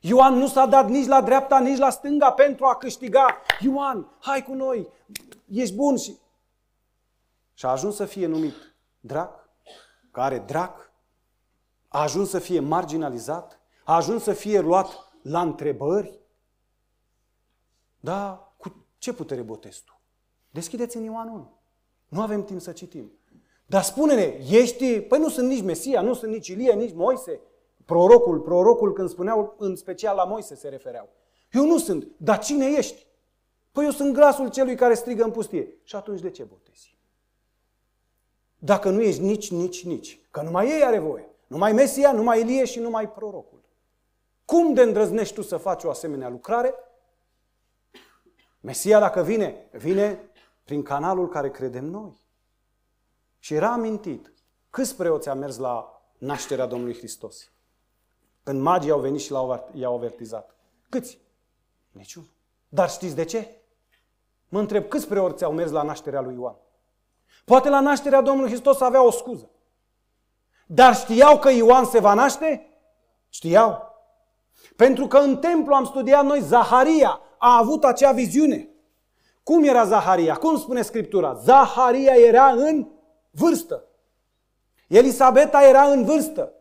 Ioan nu s-a dat nici la dreapta, nici la stânga pentru a câștiga. Ioan, hai cu noi, ești bun și... Și a ajuns să fie numit drac, care drac, a ajuns să fie marginalizat, a ajuns să fie luat la întrebări. Da, cu ce putere botezi tu? Deschideți în Ioan 1. Nu avem timp să citim. Dar spune-ne, ești... Păi nu sunt nici Mesia, nu sunt nici Ilie, nici Moise. Prorocul, prorocul când spuneau, în special la Moise se refereau. Eu nu sunt, dar cine ești? Păi eu sunt glasul celui care strigă în pustie. Și atunci de ce botezi? Dacă nu ești nici, nici, nici. Că numai ei are voie. Numai Mesia, numai Ilie și numai prorocul. Cum de îndrăznești tu să faci o asemenea lucrare? Mesia, dacă vine, vine prin canalul care credem noi. Și era amintit câți preoți a mers la nașterea Domnului Hristos. Când magii au venit și i-au avertizat. Câți? Niciun. Dar știți de ce? Mă întreb câți preoți au mers la nașterea lui Ioan. Poate la nașterea Domnului Hristos avea o scuză. Dar știau că Ioan se va naște? Știau. Pentru că în templu am studiat noi, Zaharia a avut acea viziune. Cum era Zaharia? Cum spune Scriptura? Zaharia era în vârstă. Elisabeta era în vârstă.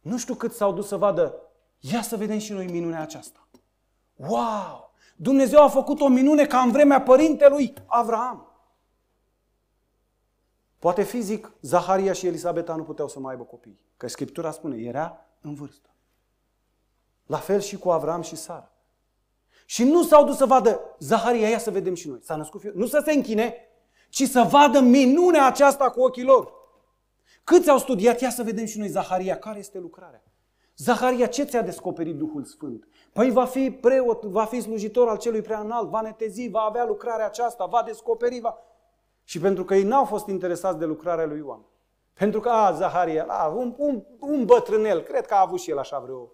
Nu știu cât s-au dus să vadă. Ia să vedem și noi minunea aceasta. Wow! Dumnezeu a făcut o minune ca în vremea părintelui Avraam. Poate fizic, Zaharia și Elisabeta nu puteau să mai aibă copii. Că Scriptura spune, era în vârstă. La fel și cu Avram și Sara. Și nu s-au dus să vadă Zaharia, ia să vedem și noi. S-a născut fiul. Nu să se închine, ci să vadă minunea aceasta cu ochii lor. Câți au studiat? Ia să vedem și noi, Zaharia, care este lucrarea? Zaharia, ce ți-a descoperit Duhul Sfânt? Păi va fi preot, va fi slujitor al celui prea înalt, va netezi, va avea lucrarea aceasta, va descoperi, va... Și pentru că ei n-au fost interesați de lucrarea lui Ioan. Pentru că, a, Zaharia, a, un, un, un bătrânel, cred că a avut și el așa vreo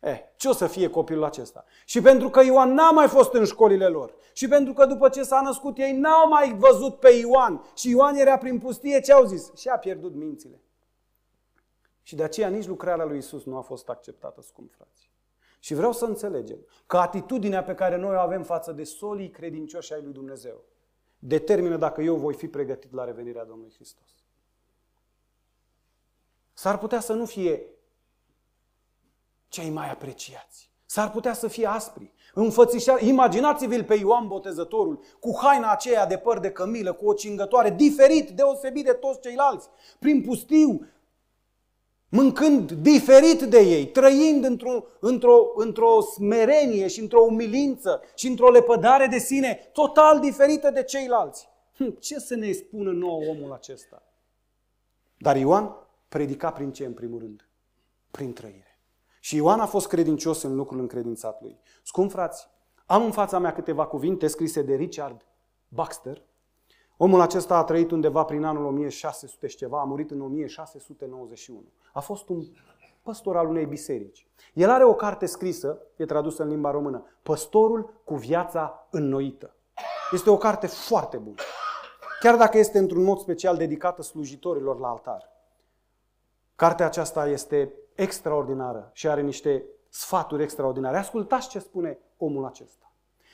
Eh, ce o să fie copilul acesta? Și pentru că Ioan n-a mai fost în școlile lor, și pentru că după ce s-a născut ei n-au mai văzut pe Ioan, și Ioan era prin pustie, ce au zis? Și-a pierdut mințile. Și de aceea nici lucrarea lui Isus nu a fost acceptată, scump frați. Și vreau să înțelegem că atitudinea pe care noi o avem față de solii credincioși ai lui Dumnezeu determină dacă eu voi fi pregătit la revenirea Domnului Hristos. S-ar putea să nu fie cei mai apreciați. S-ar putea să fie aspri, înfățișați. Imaginați-vi-l pe Ioan Botezătorul cu haina aceea de păr de cămilă, cu o cingătoare, diferit, deosebit de toți ceilalți, prin pustiu, mâncând diferit de ei, trăind într-o, într-o, într-o smerenie și într-o umilință și într-o lepădare de sine total diferită de ceilalți. Hm, ce să ne spună nouă omul acesta? Dar Ioan predica prin ce în primul rând? Prin trăire. Și Ioan a fost credincios în lucrul încredințat lui. Scump frați, am în fața mea câteva cuvinte scrise de Richard Baxter. Omul acesta a trăit undeva prin anul 1600 și ceva, a murit în 1691. A fost un păstor al unei biserici. El are o carte scrisă, e tradusă în limba română, Păstorul cu viața înnoită. Este o carte foarte bună. Chiar dacă este într-un mod special dedicată slujitorilor la altar. Cartea aceasta este extraordinară și are niște sfaturi extraordinare. Ascultați ce spune omul acesta.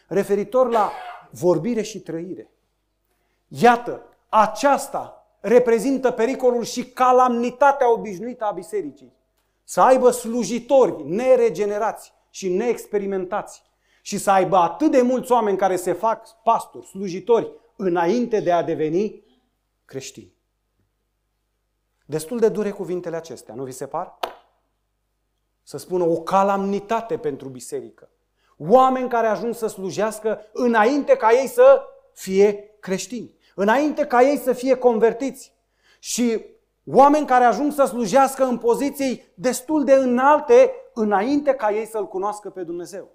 Referitor la vorbire și trăire. Iată, aceasta reprezintă pericolul și calamnitatea obișnuită a bisericii. Să aibă slujitori neregenerați și neexperimentați și să aibă atât de mulți oameni care se fac pastori, slujitori, înainte de a deveni creștini. Destul de dure cuvintele acestea, nu vi se par? să spună, o calamnitate pentru biserică. Oameni care ajung să slujească înainte ca ei să fie creștini, înainte ca ei să fie convertiți. Și oameni care ajung să slujească în poziții destul de înalte înainte ca ei să-L cunoască pe Dumnezeu.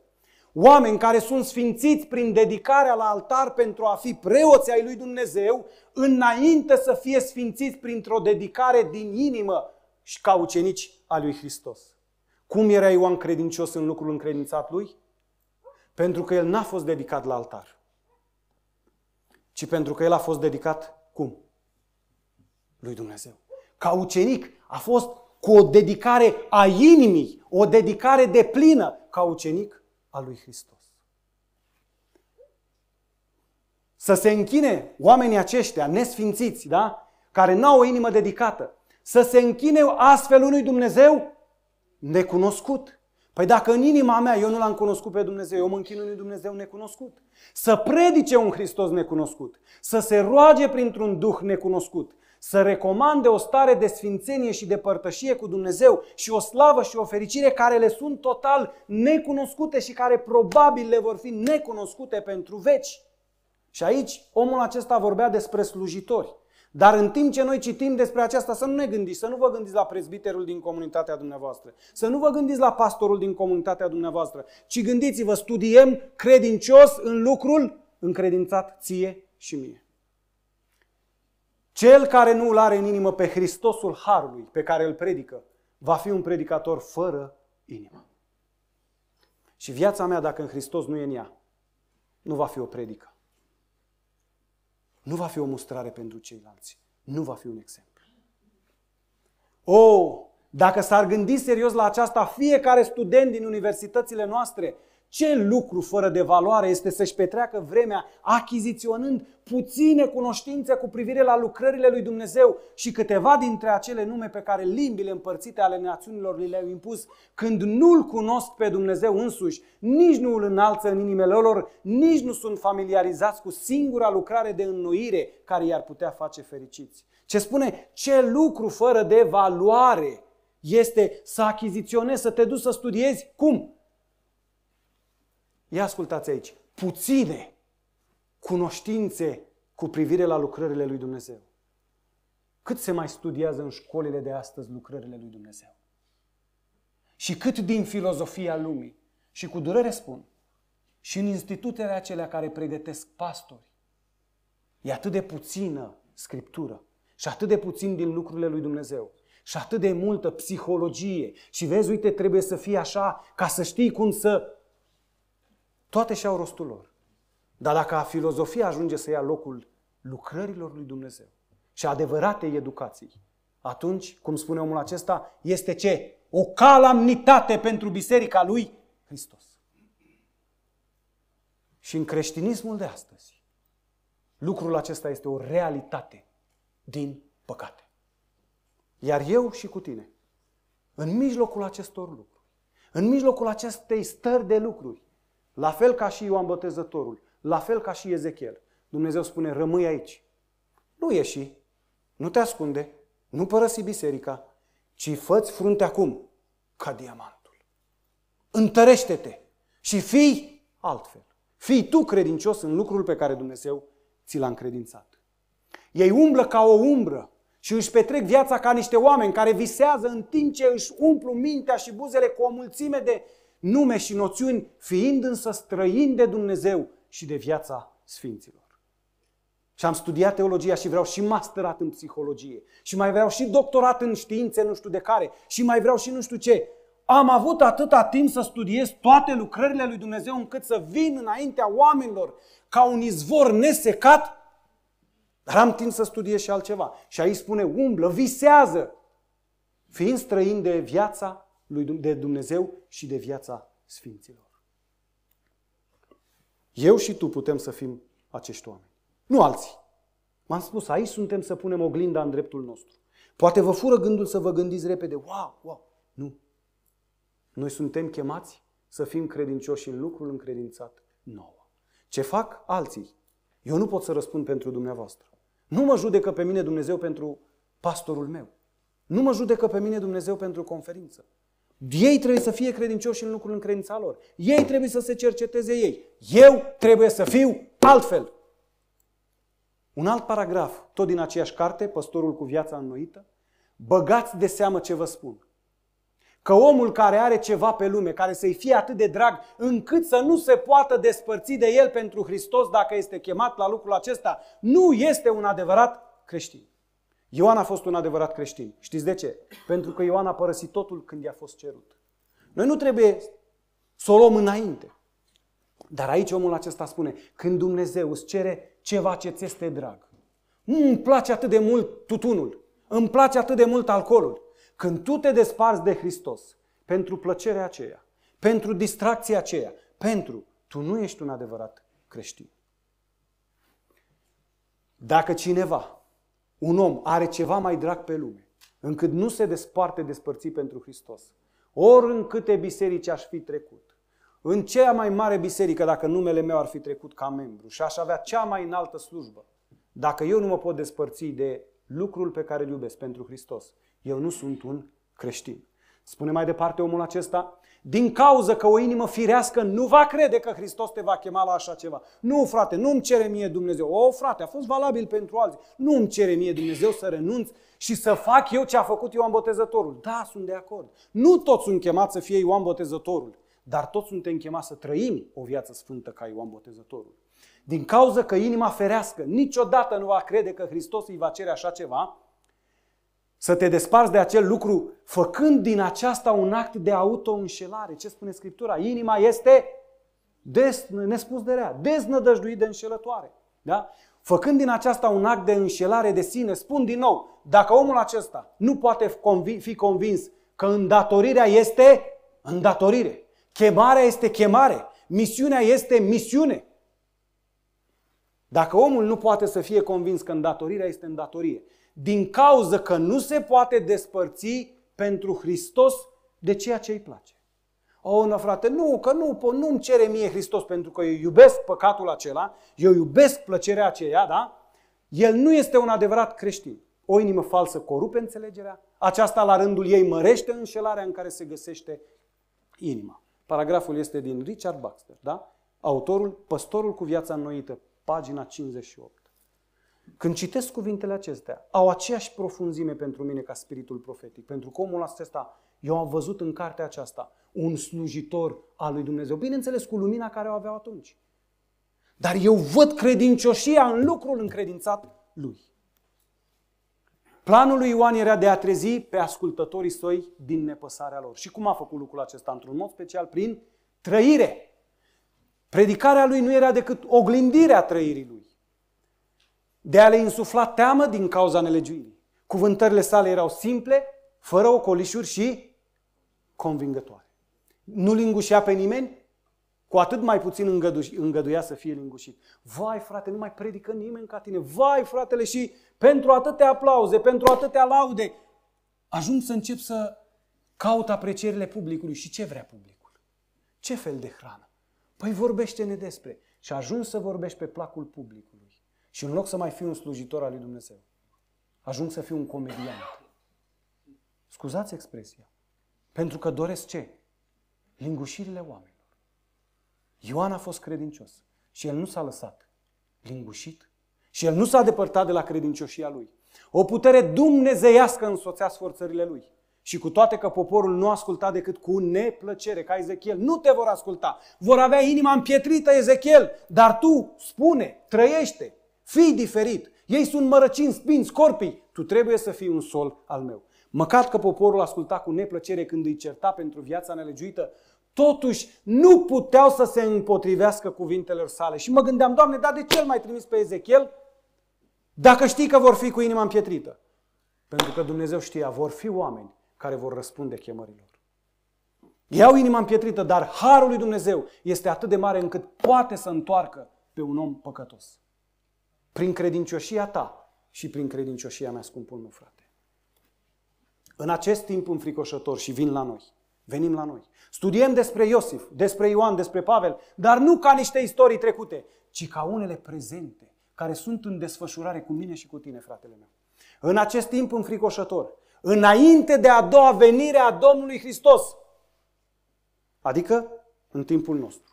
Oameni care sunt sfințiți prin dedicarea la altar pentru a fi preoți ai lui Dumnezeu, înainte să fie sfințiți printr-o dedicare din inimă și ca ucenici al lui Hristos. Cum era Ioan credincios în lucrul încredințat lui? Pentru că el n-a fost dedicat la altar, ci pentru că el a fost dedicat cum? Lui Dumnezeu. Ca ucenic a fost cu o dedicare a inimii, o dedicare de plină ca ucenic al lui Hristos. Să se închine oamenii aceștia nesfințiți, da? care n-au o inimă dedicată, să se închine astfel unui Dumnezeu necunoscut. Păi dacă în inima mea eu nu l-am cunoscut pe Dumnezeu, eu mă închin unui Dumnezeu necunoscut. Să predice un Hristos necunoscut, să se roage printr-un Duh necunoscut, să recomande o stare de sfințenie și de părtășie cu Dumnezeu și o slavă și o fericire care le sunt total necunoscute și care probabil le vor fi necunoscute pentru veci. Și aici omul acesta vorbea despre slujitori. Dar în timp ce noi citim despre aceasta, să nu ne gândiți, să nu vă gândiți la prezbiterul din comunitatea dumneavoastră, să nu vă gândiți la pastorul din comunitatea dumneavoastră, ci gândiți-vă, studiem credincios în lucrul încredințat ție și mie. Cel care nu îl are în inimă pe Hristosul Harului pe care îl predică, va fi un predicator fără inimă. Și viața mea, dacă în Hristos nu e în ea, nu va fi o predică. Nu va fi o mustrare pentru ceilalți. Nu va fi un exemplu. O, oh, dacă s-ar gândi serios la aceasta fiecare student din universitățile noastre, ce lucru fără de valoare este să-și petreacă vremea achiziționând puține cunoștințe cu privire la lucrările lui Dumnezeu și câteva dintre acele nume pe care limbile împărțite ale națiunilor le-au impus, când nu-L cunosc pe Dumnezeu însuși, nici nu l înalță în inimele lor, nici nu sunt familiarizați cu singura lucrare de înnoire care i-ar putea face fericiți. Ce spune? Ce lucru fără de valoare este să achiziționezi, să te duci să studiezi? Cum? Ia ascultați aici. Puține cunoștințe cu privire la lucrările lui Dumnezeu. Cât se mai studiază în școlile de astăzi lucrările lui Dumnezeu? Și cât din filozofia lumii? Și cu durere spun, și în institutele acelea care pregătesc pastori, e atât de puțină scriptură și atât de puțin din lucrurile lui Dumnezeu și atât de multă psihologie. Și vezi, uite, trebuie să fii așa ca să știi cum să toate și-au rostul lor. Dar dacă a filozofia ajunge să ia locul lucrărilor lui Dumnezeu și adevăratei educații, atunci, cum spune omul acesta, este ce? O calamnitate pentru biserica lui Hristos. Și în creștinismul de astăzi, lucrul acesta este o realitate din păcate. Iar eu și cu tine, în mijlocul acestor lucruri, în mijlocul acestei stări de lucruri, la fel ca și Ioan Botezătorul, la fel ca și Ezechiel. Dumnezeu spune, rămâi aici. Nu ieși, nu te ascunde, nu părăsi biserica, ci făți frunte acum, ca diamantul. Întărește-te și fii altfel. Fii tu credincios în lucrul pe care Dumnezeu ți l-a încredințat. Ei umblă ca o umbră și își petrec viața ca niște oameni care visează în timp ce își umplu mintea și buzele cu o mulțime de nume și noțiuni, fiind însă străini de Dumnezeu și de viața Sfinților. Și am studiat teologia și vreau și masterat în psihologie. Și mai vreau și doctorat în științe nu știu de care. Și mai vreau și nu știu ce. Am avut atâta timp să studiez toate lucrările lui Dumnezeu încât să vin înaintea oamenilor ca un izvor nesecat, dar am timp să studiez și altceva. Și aici spune, umblă, visează, fiind străin de viața lui, de Dumnezeu și de viața Sfinților. Eu și tu putem să fim acești oameni. Nu alții. M-am spus, aici suntem să punem oglinda în dreptul nostru. Poate vă fură gândul să vă gândiți repede, wow, wow. Nu. Noi suntem chemați să fim credincioși în lucrul încredințat nouă. Ce fac alții? Eu nu pot să răspund pentru dumneavoastră. Nu mă judecă pe mine Dumnezeu pentru pastorul meu. Nu mă judecă pe mine Dumnezeu pentru conferință. Ei trebuie să fie credincioși în lucrul în credința lor. Ei trebuie să se cerceteze ei. Eu trebuie să fiu altfel. Un alt paragraf, tot din aceeași carte, Păstorul cu viața înnoită, băgați de seamă ce vă spun. Că omul care are ceva pe lume, care să-i fie atât de drag, încât să nu se poată despărți de el pentru Hristos dacă este chemat la lucrul acesta, nu este un adevărat creștin. Ioan a fost un adevărat creștin. Știți de ce? Pentru că Ioan a părăsit totul când i-a fost cerut. Noi nu trebuie să o luăm înainte. Dar aici omul acesta spune, când Dumnezeu îți cere ceva ce ți este drag, îmi place atât de mult tutunul, îmi place atât de mult alcoolul. Când tu te desparți de Hristos pentru plăcerea aceea, pentru distracția aceea, pentru, tu nu ești un adevărat creștin. Dacă cineva un om are ceva mai drag pe lume, încât nu se desparte despărțit pentru Hristos, ori în câte biserici aș fi trecut, în cea mai mare biserică, dacă numele meu ar fi trecut ca membru și aș avea cea mai înaltă slujbă, dacă eu nu mă pot despărți de lucrul pe care îl iubesc pentru Hristos, eu nu sunt un creștin. Spune mai departe omul acesta, din cauza că o inimă firească nu va crede că Hristos te va chema la așa ceva. Nu, frate, nu-mi cere mie Dumnezeu. O, frate, a fost valabil pentru alții. Nu-mi cere mie Dumnezeu să renunț și să fac eu ce a făcut Ioan Botezătorul. Da, sunt de acord. Nu toți sunt chemați să fie Ioan Botezătorul, dar toți suntem chemați să trăim o viață sfântă ca Ioan Botezătorul. Din cauza că inima ferească niciodată nu va crede că Hristos îi va cere așa ceva, să te desparți de acel lucru făcând din aceasta un act de autoînșelare. Ce spune Scriptura? Inima este des, nespus de rea, deznădăjduit de înșelătoare. Da? Făcând din aceasta un act de înșelare de sine, spun din nou, dacă omul acesta nu poate fi convins că îndatorirea este îndatorire, chemarea este chemare, misiunea este misiune, dacă omul nu poate să fie convins că îndatorirea este îndatorie din cauză că nu se poate despărți pentru Hristos de ceea ce îi place. O, nu, frate, nu, că nu, po, nu-mi cere mie Hristos pentru că eu iubesc păcatul acela, eu iubesc plăcerea aceea, da? El nu este un adevărat creștin. O inimă falsă corupe înțelegerea, aceasta la rândul ei mărește înșelarea în care se găsește inima. Paragraful este din Richard Baxter, da? Autorul Păstorul cu viața înnoită, pagina 58. Când citesc cuvintele acestea, au aceeași profunzime pentru mine ca spiritul profetic. Pentru că omul acesta, eu am văzut în cartea aceasta un slujitor al lui Dumnezeu. Bineînțeles, cu lumina care o aveau atunci. Dar eu văd credincioșia în lucrul încredințat lui. Planul lui Ioan era de a trezi pe ascultătorii săi din nepăsarea lor. Și cum a făcut lucrul acesta? Într-un mod special prin trăire. Predicarea lui nu era decât oglindirea trăirii lui de a le insufla teamă din cauza nelegiuirii. Cuvântările sale erau simple, fără ocolișuri și convingătoare. Nu lingușea pe nimeni, cu atât mai puțin îngădu- îngăduia să fie lingușit. Vai, frate, nu mai predică nimeni ca tine. Vai, fratele, și pentru atâtea aplauze, pentru atâtea laude, ajung să încep să caut aprecierile publicului. Și ce vrea publicul? Ce fel de hrană? Păi vorbește-ne despre. Și ajung să vorbești pe placul publicului. Și în loc să mai fiu un slujitor al lui Dumnezeu, ajung să fiu un comediant. Scuzați expresia. Pentru că doresc ce? Lingușirile oamenilor. Ioan a fost credincios și el nu s-a lăsat lingușit și el nu s-a depărtat de la credincioșia lui. O putere dumnezeiască însoțea sforțările lui. Și cu toate că poporul nu asculta decât cu neplăcere, ca Ezechiel, nu te vor asculta. Vor avea inima împietrită, Ezechiel, dar tu spune, trăiește, Fii diferit. Ei sunt mărăcini, spini, scorpii. Tu trebuie să fii un sol al meu. Măcat că poporul asculta cu neplăcere când îi certa pentru viața nelegiuită, totuși nu puteau să se împotrivească cuvintelor sale. Și mă gândeam, Doamne, dar de ce mai trimis pe Ezechiel? Dacă știi că vor fi cu inima împietrită. Pentru că Dumnezeu știa, vor fi oameni care vor răspunde chemărilor. Iau inima împietrită, dar harul lui Dumnezeu este atât de mare încât poate să întoarcă pe un om păcătos. Prin credincioșia ta și prin credincioșia mea, scumpul meu, frate. În acest timp înfricoșător și vin la noi. Venim la noi. Studiem despre Iosif, despre Ioan, despre Pavel, dar nu ca niște istorii trecute, ci ca unele prezente, care sunt în desfășurare cu mine și cu tine, fratele meu. În acest timp înfricoșător, înainte de a doua venire a Domnului Hristos, adică în timpul nostru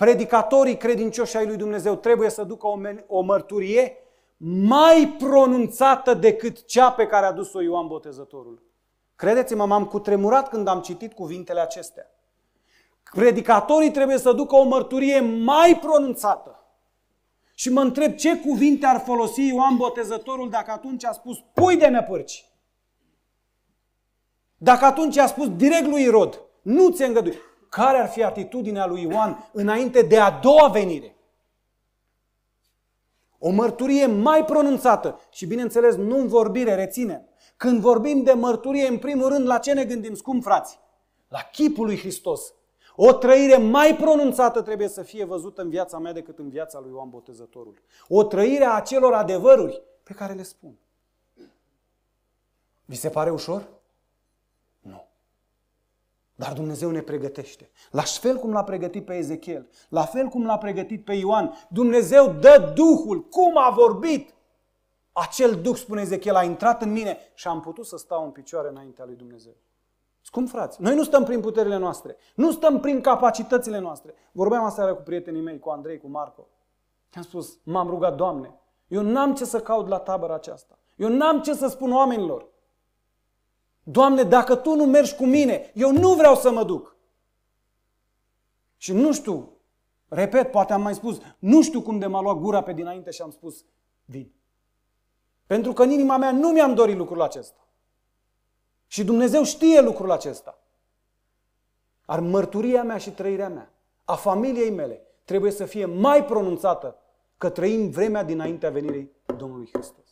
predicatorii credincioși ai lui Dumnezeu trebuie să ducă o, mărturie mai pronunțată decât cea pe care a dus-o Ioan Botezătorul. Credeți-mă, m-am cutremurat când am citit cuvintele acestea. Predicatorii trebuie să ducă o mărturie mai pronunțată. Și mă întreb ce cuvinte ar folosi Ioan Botezătorul dacă atunci a spus pui de năpârci. Dacă atunci a spus direct lui Irod, nu ți îngădui care ar fi atitudinea lui Ioan înainte de a doua venire. O mărturie mai pronunțată și, bineînțeles, nu în vorbire, reține. Când vorbim de mărturie, în primul rând, la ce ne gândim, scump frați? La chipul lui Hristos. O trăire mai pronunțată trebuie să fie văzută în viața mea decât în viața lui Ioan Botezătorul. O trăire a acelor adevăruri pe care le spun. Vi se pare ușor? Dar Dumnezeu ne pregătește. La fel cum l-a pregătit pe Ezechiel, la fel cum l-a pregătit pe Ioan, Dumnezeu dă Duhul. Cum a vorbit? Acel Duh, spune Ezechiel, a intrat în mine și am putut să stau în picioare înaintea lui Dumnezeu. Cum frați, noi nu stăm prin puterile noastre, nu stăm prin capacitățile noastre. Vorbeam aseară cu prietenii mei, cu Andrei, cu Marco. Am spus, m-am rugat, Doamne, eu n-am ce să caut la tabăra aceasta. Eu n-am ce să spun oamenilor. Doamne, dacă Tu nu mergi cu mine, eu nu vreau să mă duc. Și nu știu, repet, poate am mai spus, nu știu cum de m-a luat gura pe dinainte și am spus, vin. Pentru că în inima mea nu mi-am dorit lucrul acesta. Și Dumnezeu știe lucrul acesta. Ar mărturia mea și trăirea mea, a familiei mele, trebuie să fie mai pronunțată că trăim vremea dinaintea venirii Domnului Hristos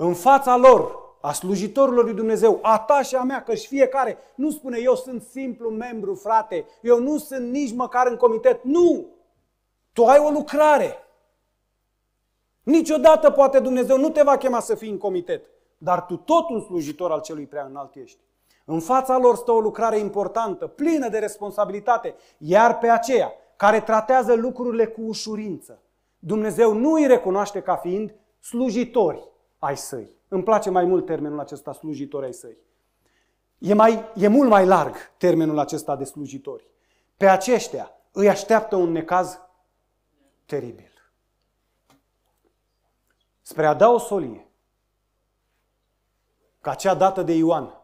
în fața lor, a slujitorilor lui Dumnezeu, a mea, că și fiecare nu spune eu sunt simplu membru, frate, eu nu sunt nici măcar în comitet. Nu! Tu ai o lucrare. Niciodată poate Dumnezeu nu te va chema să fii în comitet, dar tu tot un slujitor al celui prea înalt ești. În fața lor stă o lucrare importantă, plină de responsabilitate, iar pe aceea care tratează lucrurile cu ușurință. Dumnezeu nu îi recunoaște ca fiind slujitori ai săi. Îmi place mai mult termenul acesta, slujitori ai săi. E, mai, e mult mai larg termenul acesta de slujitori. Pe aceștia îi așteaptă un necaz teribil. Spre a da o solie, ca cea dată de Ioan,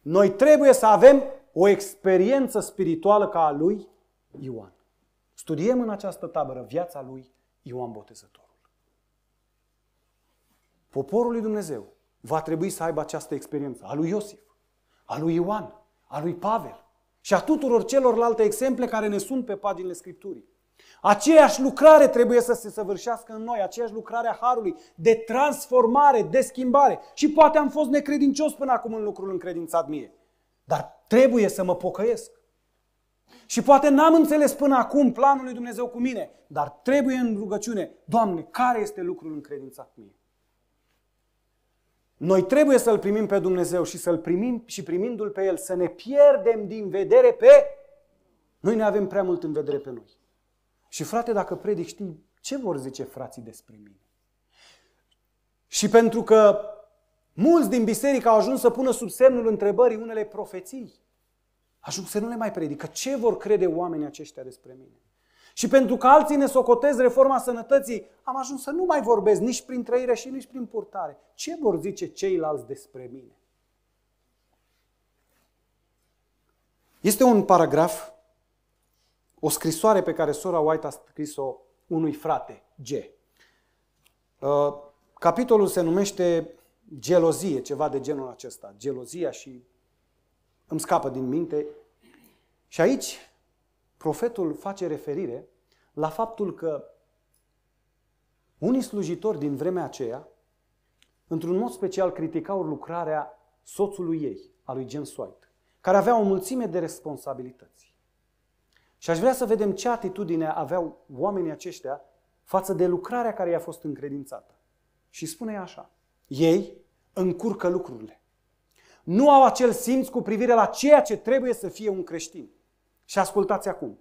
noi trebuie să avem o experiență spirituală ca a lui Ioan. Studiem în această tabără viața lui Ioan Botezător. Poporul lui Dumnezeu va trebui să aibă această experiență a lui Iosif, a lui Ioan, a lui Pavel și a tuturor celorlalte exemple care ne sunt pe paginile Scripturii. Aceeași lucrare trebuie să se săvârșească în noi, aceeași lucrare a Harului, de transformare, de schimbare. Și poate am fost necredincios până acum în lucrul încredințat mie, dar trebuie să mă pocăiesc. Și poate n-am înțeles până acum planul lui Dumnezeu cu mine, dar trebuie în rugăciune, Doamne, care este lucrul încredințat mie? Noi trebuie să-L primim pe Dumnezeu și să-L primim și primindu-L pe El, să ne pierdem din vedere pe... Noi ne avem prea mult în vedere pe noi. Și frate, dacă predic, știi ce vor zice frații despre mine? Și pentru că mulți din biserică au ajuns să pună sub semnul întrebării unele profeții, ajung să nu le mai predică. Ce vor crede oamenii aceștia despre mine? Și pentru că alții ne socotez reforma sănătății, am ajuns să nu mai vorbesc nici prin trăire și nici prin purtare. Ce vor zice ceilalți despre mine? Este un paragraf, o scrisoare pe care sora White a scris-o unui frate, G. Uh, capitolul se numește gelozie, ceva de genul acesta. Gelozia și îmi scapă din minte. Și aici profetul face referire la faptul că unii slujitori din vremea aceea, într-un mod special, criticau lucrarea soțului ei, a lui James White, care avea o mulțime de responsabilități. Și aș vrea să vedem ce atitudine aveau oamenii aceștia față de lucrarea care i-a fost încredințată. Și spune așa, ei încurcă lucrurile. Nu au acel simț cu privire la ceea ce trebuie să fie un creștin. Și ascultați acum.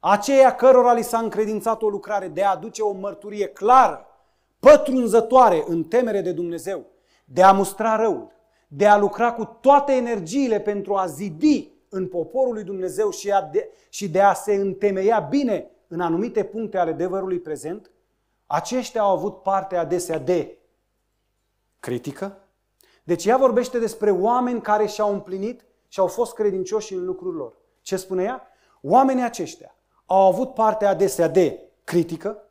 Aceia cărora li s-a încredințat o lucrare de a aduce o mărturie clară, pătrunzătoare în temere de Dumnezeu, de a mustra răul, de a lucra cu toate energiile pentru a zidi în poporul lui Dumnezeu și, a de, și de a se întemeia bine în anumite puncte ale adevărului prezent, aceștia au avut parte adesea de critică. Deci ea vorbește despre oameni care și-au împlinit și au fost credincioși în lucrurile lor. Ce spune ea? Oamenii aceștia au avut parte adesea de critică,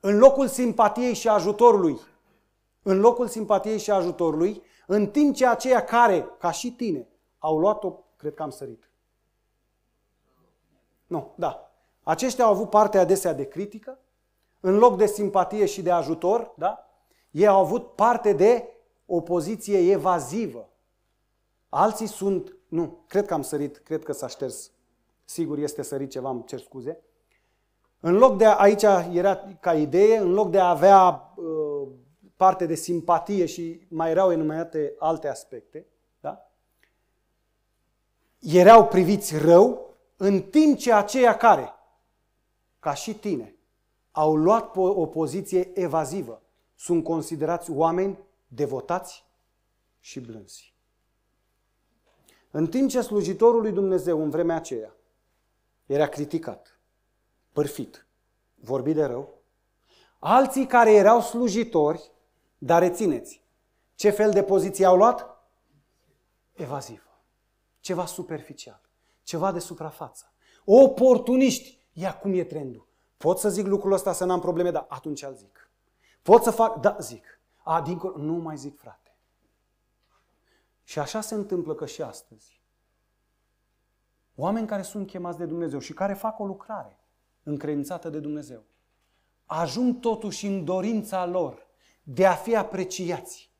în locul simpatiei și ajutorului, în locul simpatiei și ajutorului, în timp ce aceia care, ca și tine, au luat-o, cred că am sărit. Nu, da. Aceștia au avut parte adesea de critică, în loc de simpatie și de ajutor, da? Ei au avut parte de opoziție evazivă. Alții sunt nu, cred că am sărit, cred că s-a șters. Sigur este sărit ceva, îmi cer scuze. În loc de, aici era ca idee, în loc de a avea uh, parte de simpatie și mai erau enumerate alte aspecte, da? erau priviți rău, în timp ce aceia care, ca și tine, au luat o poziție evazivă, sunt considerați oameni devotați și blânzi. În timp ce slujitorul lui Dumnezeu în vremea aceea era criticat, pârfit, vorbit de rău, alții care erau slujitori, dar rețineți, ce fel de poziție au luat? Evazivă, ceva superficial, ceva de suprafață, oportuniști, ia cum e trendul. Pot să zic lucrul ăsta să n-am probleme, dar atunci îl zic. Pot să fac, da, zic. A, dincolo, nu mai zic, frate. Și așa se întâmplă că și astăzi. Oameni care sunt chemați de Dumnezeu și care fac o lucrare încredințată de Dumnezeu, ajung totuși în dorința lor de a fi apreciați,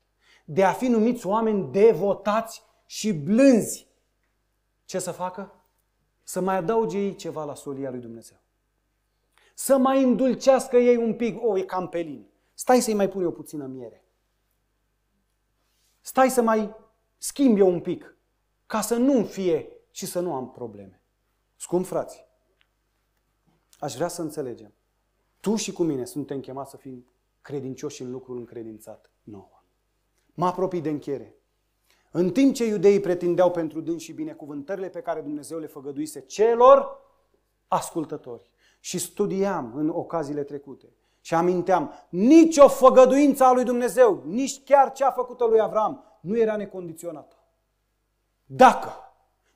de a fi numiți oameni devotați și blânzi. Ce să facă? Să mai adauge ei ceva la solia lui Dumnezeu. Să mai îndulcească ei un pic. O, oh, e cam pelin. Stai să-i mai pun eu puțină miere. Stai să mai schimb eu un pic ca să nu fie și să nu am probleme. Scump frați, aș vrea să înțelegem. Tu și cu mine suntem chemați să fim credincioși în lucrul încredințat nouă. Mă apropii de încheiere. În timp ce iudeii pretindeau pentru dâns binecuvântările pe care Dumnezeu le făgăduise celor ascultători și studiam în ocaziile trecute și aminteam nicio făgăduință a lui Dumnezeu, nici chiar cea făcută lui Avram, nu era necondiționată. Dacă,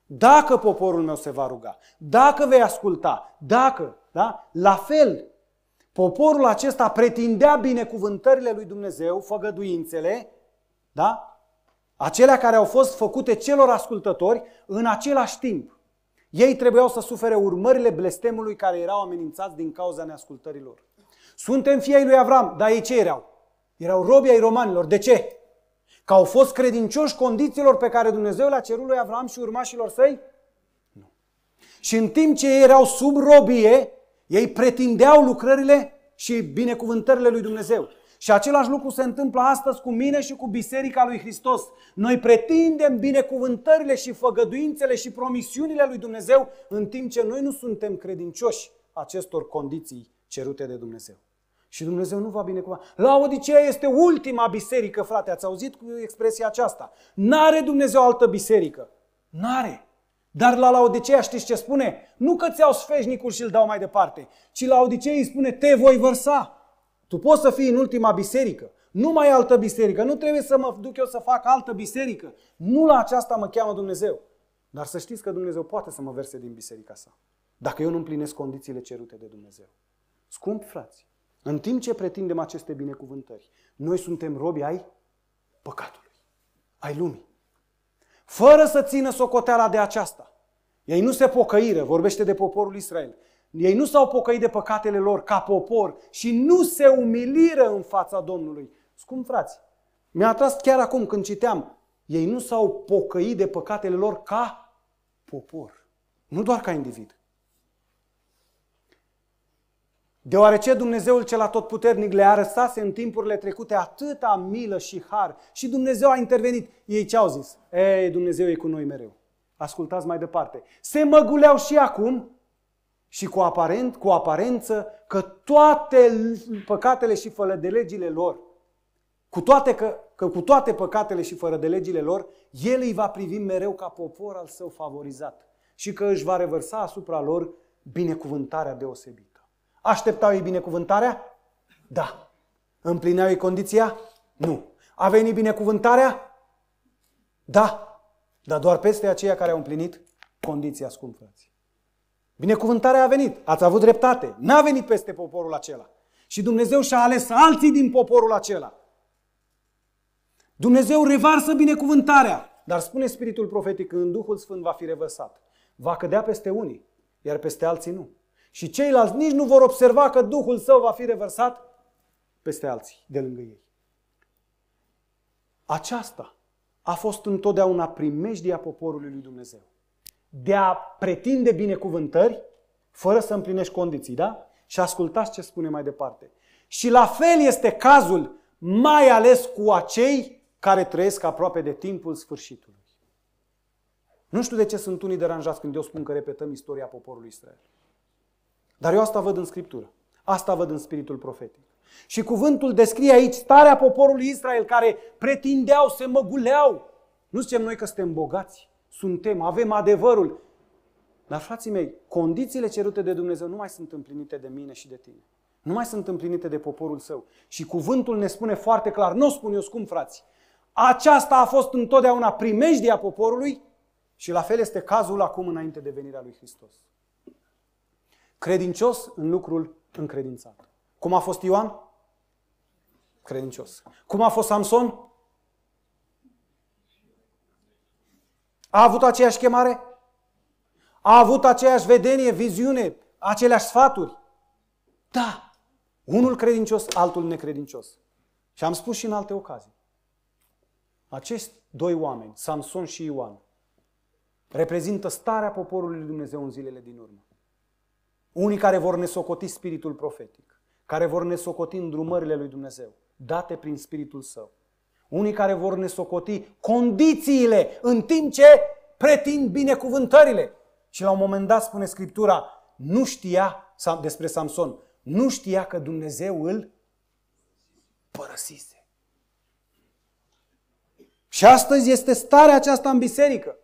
dacă poporul meu se va ruga, dacă vei asculta, dacă, da? La fel, poporul acesta pretindea binecuvântările lui Dumnezeu, făgăduințele, da? Acelea care au fost făcute celor ascultători în același timp. Ei trebuiau să sufere urmările blestemului care erau amenințați din cauza neascultărilor. Suntem fiei lui Avram, dar ei ce erau? Erau robii ai romanilor. De ce? Că au fost credincioși condițiilor pe care Dumnezeu le-a cerut lui Avram și urmașilor săi? Nu. Și în timp ce ei erau sub robie, ei pretindeau lucrările și binecuvântările lui Dumnezeu. Și același lucru se întâmplă astăzi cu mine și cu Biserica lui Hristos. Noi pretindem binecuvântările și făgăduințele și promisiunile lui Dumnezeu în timp ce noi nu suntem credincioși acestor condiții cerute de Dumnezeu. Și Dumnezeu nu va binecuvânta. La Odisea este ultima biserică, frate. Ați auzit cu expresia aceasta. N-are Dumnezeu altă biserică. N-are. Dar la laodiceea știți ce spune? Nu că ți-au sfeșnicul și îl dau mai departe, ci la Laodicea îi spune te voi vărsa. Tu poți să fii în ultima biserică. Nu mai altă biserică. Nu trebuie să mă duc eu să fac altă biserică. Nu la aceasta mă cheamă Dumnezeu. Dar să știți că Dumnezeu poate să mă verse din biserica sa. Dacă eu nu împlinesc condițiile cerute de Dumnezeu. Scump, frați, în timp ce pretindem aceste binecuvântări, noi suntem robi ai păcatului, ai lumii. Fără să țină socoteala de aceasta. Ei nu se pocăiră, vorbește de poporul Israel. Ei nu s-au pocăit de păcatele lor ca popor și nu se umiliră în fața Domnului. Scum frați, mi-a atras chiar acum când citeam, ei nu s-au pocăit de păcatele lor ca popor, nu doar ca individ. Deoarece Dumnezeul cel atotputernic le arăsase în timpurile trecute atâta milă și har și Dumnezeu a intervenit, ei ce au zis? Ei, Dumnezeu e cu noi mereu. Ascultați mai departe. Se măguleau și acum și cu aparent, cu aparență că toate păcatele și fără de legile lor, cu toate că, că cu toate păcatele și fără de legile lor, El îi va privi mereu ca popor al său favorizat și că își va revărsa asupra lor binecuvântarea deosebită. Așteptau ei binecuvântarea? Da. Împlineau ei condiția? Nu. A venit binecuvântarea? Da. Dar doar peste aceia care au împlinit condiția, scump frații. Binecuvântarea a venit. Ați avut dreptate. N-a venit peste poporul acela. Și Dumnezeu și-a ales alții din poporul acela. Dumnezeu revarsă binecuvântarea. Dar spune Spiritul Profetic că în Duhul Sfânt va fi revărsat. Va cădea peste unii, iar peste alții nu. Și ceilalți nici nu vor observa că Duhul Său va fi revărsat peste alții, de lângă ei. Aceasta a fost întotdeauna primejdia poporului lui Dumnezeu. De a pretinde binecuvântări fără să împlinești condiții, da? Și ascultați ce spune mai departe. Și la fel este cazul, mai ales cu acei care trăiesc aproape de timpul sfârșitului. Nu știu de ce sunt unii deranjați când eu spun că repetăm istoria poporului Israel. Dar eu asta văd în Scriptură. Asta văd în spiritul profetic. Și cuvântul descrie aici starea poporului Israel care pretindeau, se măguleau. Nu zicem noi că suntem bogați, suntem, avem adevărul. Dar, frații mei, condițiile cerute de Dumnezeu nu mai sunt împlinite de mine și de tine. Nu mai sunt împlinite de poporul său. Și cuvântul ne spune foarte clar, nu o spun eu scump, frați, aceasta a fost întotdeauna primejdia poporului și la fel este cazul acum înainte de venirea lui Hristos. Credincios în lucrul încredințat. Cum a fost Ioan? Credincios. Cum a fost Samson? A avut aceeași chemare? A avut aceeași vedenie, viziune, aceleași sfaturi? Da. Unul credincios, altul necredincios. Și am spus și în alte ocazii. Acești doi oameni, Samson și Ioan, reprezintă starea poporului Dumnezeu în zilele din urmă. Unii care vor nesocoti spiritul profetic, care vor nesocoti îndrumările lui Dumnezeu, date prin spiritul său. Unii care vor nesocoti condițiile în timp ce pretind binecuvântările. Și la un moment dat spune Scriptura, nu știa despre Samson, nu știa că Dumnezeu îl părăsise. Și astăzi este starea aceasta în biserică.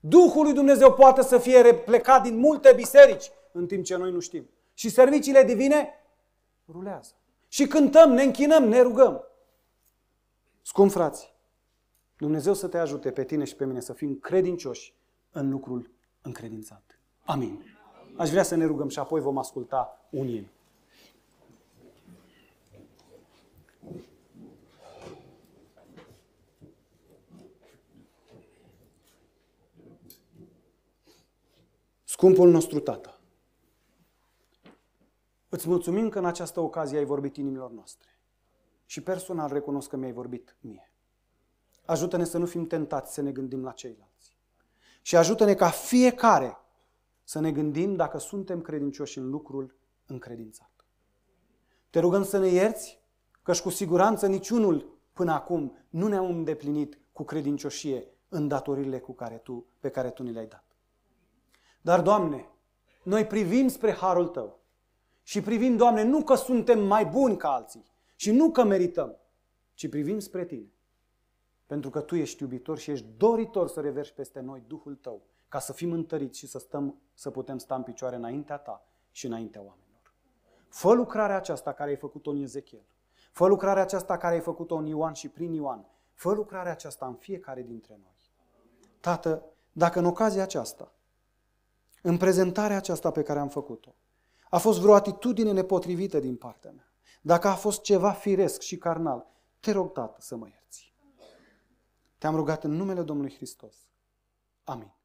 Duhul lui Dumnezeu poate să fie replecat din multe biserici, în timp ce noi nu știm. Și serviciile divine rulează. Și cântăm, ne închinăm, ne rugăm. Scum frați, Dumnezeu să te ajute pe tine și pe mine să fim credincioși în lucrul încredințat. Amin. Aș vrea să ne rugăm și apoi vom asculta un Scumpul nostru Tată, Îți mulțumim că în această ocazie ai vorbit inimilor noastre. Și personal recunosc că mi-ai vorbit mie. Ajută-ne să nu fim tentați să ne gândim la ceilalți. Și ajută-ne ca fiecare să ne gândim dacă suntem credincioși în lucrul încredințat. Te rugăm să ne ierți, și cu siguranță niciunul până acum nu ne-am îndeplinit cu credincioșie în datorile cu care tu, pe care Tu ni le-ai dat. Dar, Doamne, noi privim spre Harul Tău și privim, Doamne, nu că suntem mai buni ca alții și nu că merităm, ci privim spre Tine. Pentru că Tu ești iubitor și ești doritor să reverși peste noi Duhul Tău, ca să fim întăriți și să, stăm, să putem sta în picioare înaintea Ta și înaintea oamenilor. Fă lucrarea aceasta care ai făcut-o în Ezechiel. Fă lucrarea aceasta care ai făcut-o în Ioan și prin Ioan. Fă lucrarea aceasta în fiecare dintre noi. Tată, dacă în ocazia aceasta, în prezentarea aceasta pe care am făcut-o, a fost vreo atitudine nepotrivită din partea mea, dacă a fost ceva firesc și carnal, te rog, Tată, să mă ierți. Te-am rugat în numele Domnului Hristos. Amin.